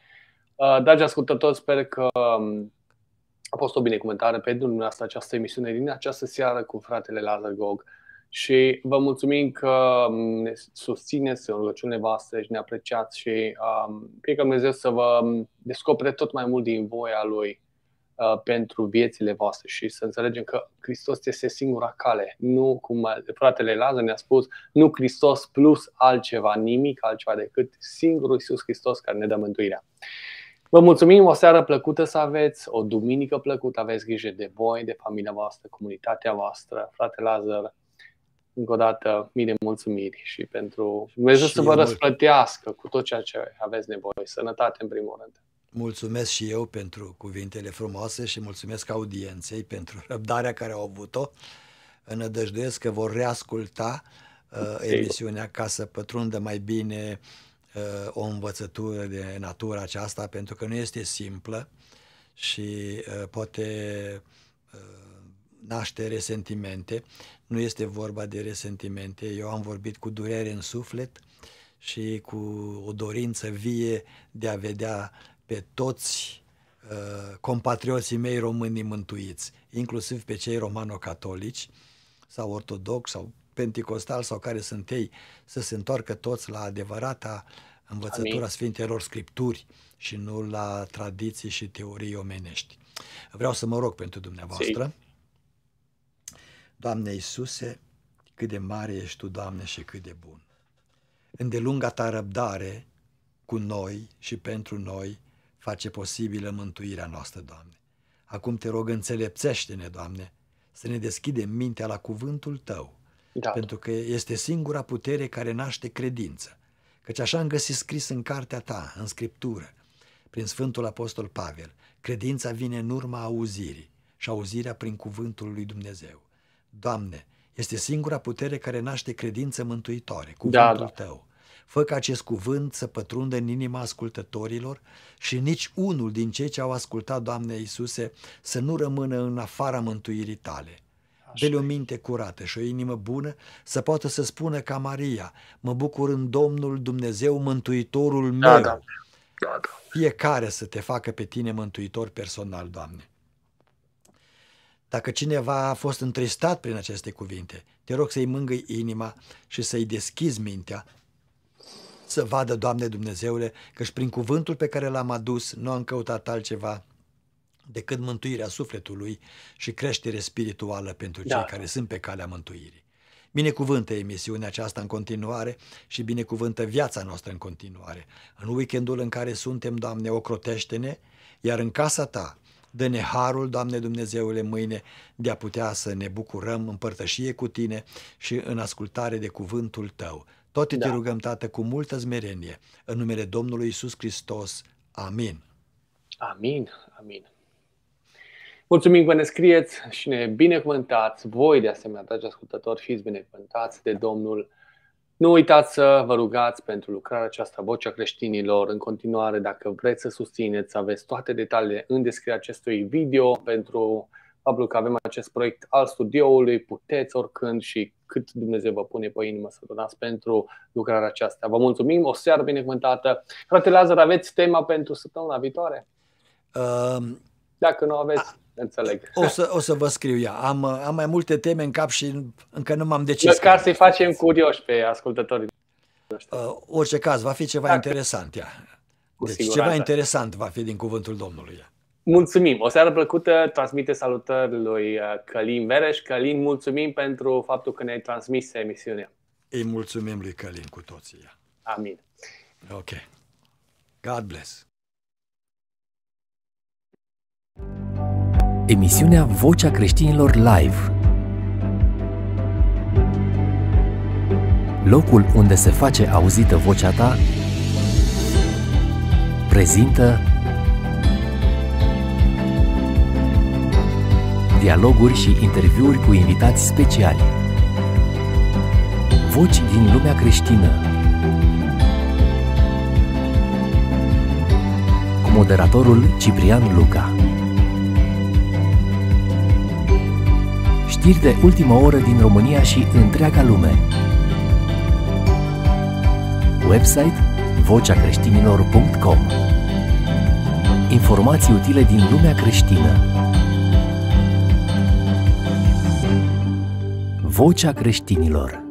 Dragi ascultători, sper că um, a fost o binecuvântare pentru dumneavoastră această emisiune din această seară cu fratele Lazar Gog și vă mulțumim că um, ne susțineți în rugăciunile voastre și ne apreciați și um, cred că Dumnezeu să vă um, descopere tot mai mult din voia Lui Uh, pentru viețile voastre și să înțelegem că Hristos este singura cale. Nu, cum fratele Lazar ne-a spus, nu Hristos plus altceva, nimic altceva decât singurul Iisus Hristos care ne dă mântuirea. Vă mulțumim, o seară plăcută să aveți, o duminică plăcută, aveți grijă de voi, de familia voastră, comunitatea voastră, frate Lazar, încă o dată mii de mulțumiri și pentru Dumnezeu și să vă răsplătească cu tot ceea ce aveți nevoie. Sănătate în primul rând. Mulțumesc și eu pentru cuvintele frumoase și mulțumesc audienței pentru răbdarea care au avut-o. Înădăjduiesc că vor reasculta uh, emisiunea ca să pătrundă mai bine uh, o învățătură de natură aceasta, pentru că nu este simplă și uh, poate uh, naște resentimente. Nu este vorba de resentimente. Eu am vorbit cu durere în suflet și cu o dorință vie de a vedea pe toți uh, compatrioții mei românii mântuiți, inclusiv pe cei romano-catolici sau ortodoxi sau penticostali sau care sunt ei, să se întoarcă toți la adevărata învățătura Amin. Sfintelor Scripturi și nu la tradiții și teorii omenești. Vreau să mă rog pentru dumneavoastră. Si. Doamne Iisuse, cât de mare ești Tu, Doamne, și cât de bun. Îndelunga Ta răbdare cu noi și pentru noi face posibilă mântuirea noastră, Doamne. Acum te rog, înțelepțește-ne, Doamne, să ne deschidem mintea la cuvântul Tău, da. pentru că este singura putere care naște credință. Căci așa am găsit scris în cartea Ta, în Scriptură, prin Sfântul Apostol Pavel, credința vine în urma auzirii și auzirea prin cuvântul lui Dumnezeu. Doamne, este singura putere care naște credință mântuitoare, da, cuvântul da, da. Tău. Fă ca acest cuvânt să pătrundă în inima ascultătorilor și nici unul din cei ce au ascultat, Doamne Iisuse, să nu rămână în afara mântuirii Tale. dă o minte curată și o inimă bună să poată să spună ca Maria, mă bucur în Domnul Dumnezeu, Mântuitorul da, meu. Da, da. Da, da. Fiecare să te facă pe tine mântuitor personal, Doamne. Dacă cineva a fost întristat prin aceste cuvinte, te rog să-i mângâi inima și să-i deschizi mintea să vadă, Doamne Dumnezeule, că și prin cuvântul pe care l-am adus nu am căutat altceva decât mântuirea sufletului și creștere spirituală pentru cei da. care sunt pe calea mântuirii. Binecuvântă emisiunea aceasta în continuare și binecuvântă viața noastră în continuare. În weekendul în care suntem, Doamne, ocrotește-ne, iar în casa Ta, Dă-ne harul, Doamne Dumnezeule, mâine de a putea să ne bucurăm în cu Tine și în ascultare de cuvântul Tău. Toate da. te rugăm, Tată, cu multă zmerenie, în numele Domnului Isus Hristos. Amin. Amin, amin. Mulțumim că ne scrieți și ne binecuvântați. Voi, de asemenea, dragi ascultători, fiți binecuvântați de Domnul. Nu uitați să vă rugați pentru lucrarea aceasta, Vocea Creștinilor. În continuare, dacă vreți să susțineți, aveți toate detaliile în descrierea acestui video pentru faptul că avem acest proiect al studioului. Puteți oricând și cât Dumnezeu vă pune pe inimă să donați pentru lucrarea aceasta. Vă mulțumim, o seară binecuvântată. Frate Lazar, aveți tema pentru săptămâna viitoare? Um, Dacă nu aveți, a, înțeleg. O să, o să vă scriu ea. Am, am mai multe teme în cap și încă nu m-am decis. Ca să-i facem curioși pe ascultătorii. Uh, orice caz, va fi ceva Dacă... interesant ea. Deci ceva interesant va fi din cuvântul Domnului. Mulțumim! O seară plăcută, transmite salutări lui uh, Călin Vereș. Călin, mulțumim pentru faptul că ne-ai transmis emisiunea. Îi mulțumim lui Călin cu toții. Amin. Ok. God bless. Emisiunea Vocea Creștinilor Live Locul unde se face auzită vocea ta prezintă dialoguri și interviuri cu invitați speciali. Voci din lumea creștină. Cu moderatorul Ciprian Luca. Știri de ultimă oră din România și întreaga lume. Website voceacreștinilor.com Informații utile din lumea creștină. Vocea creștinilor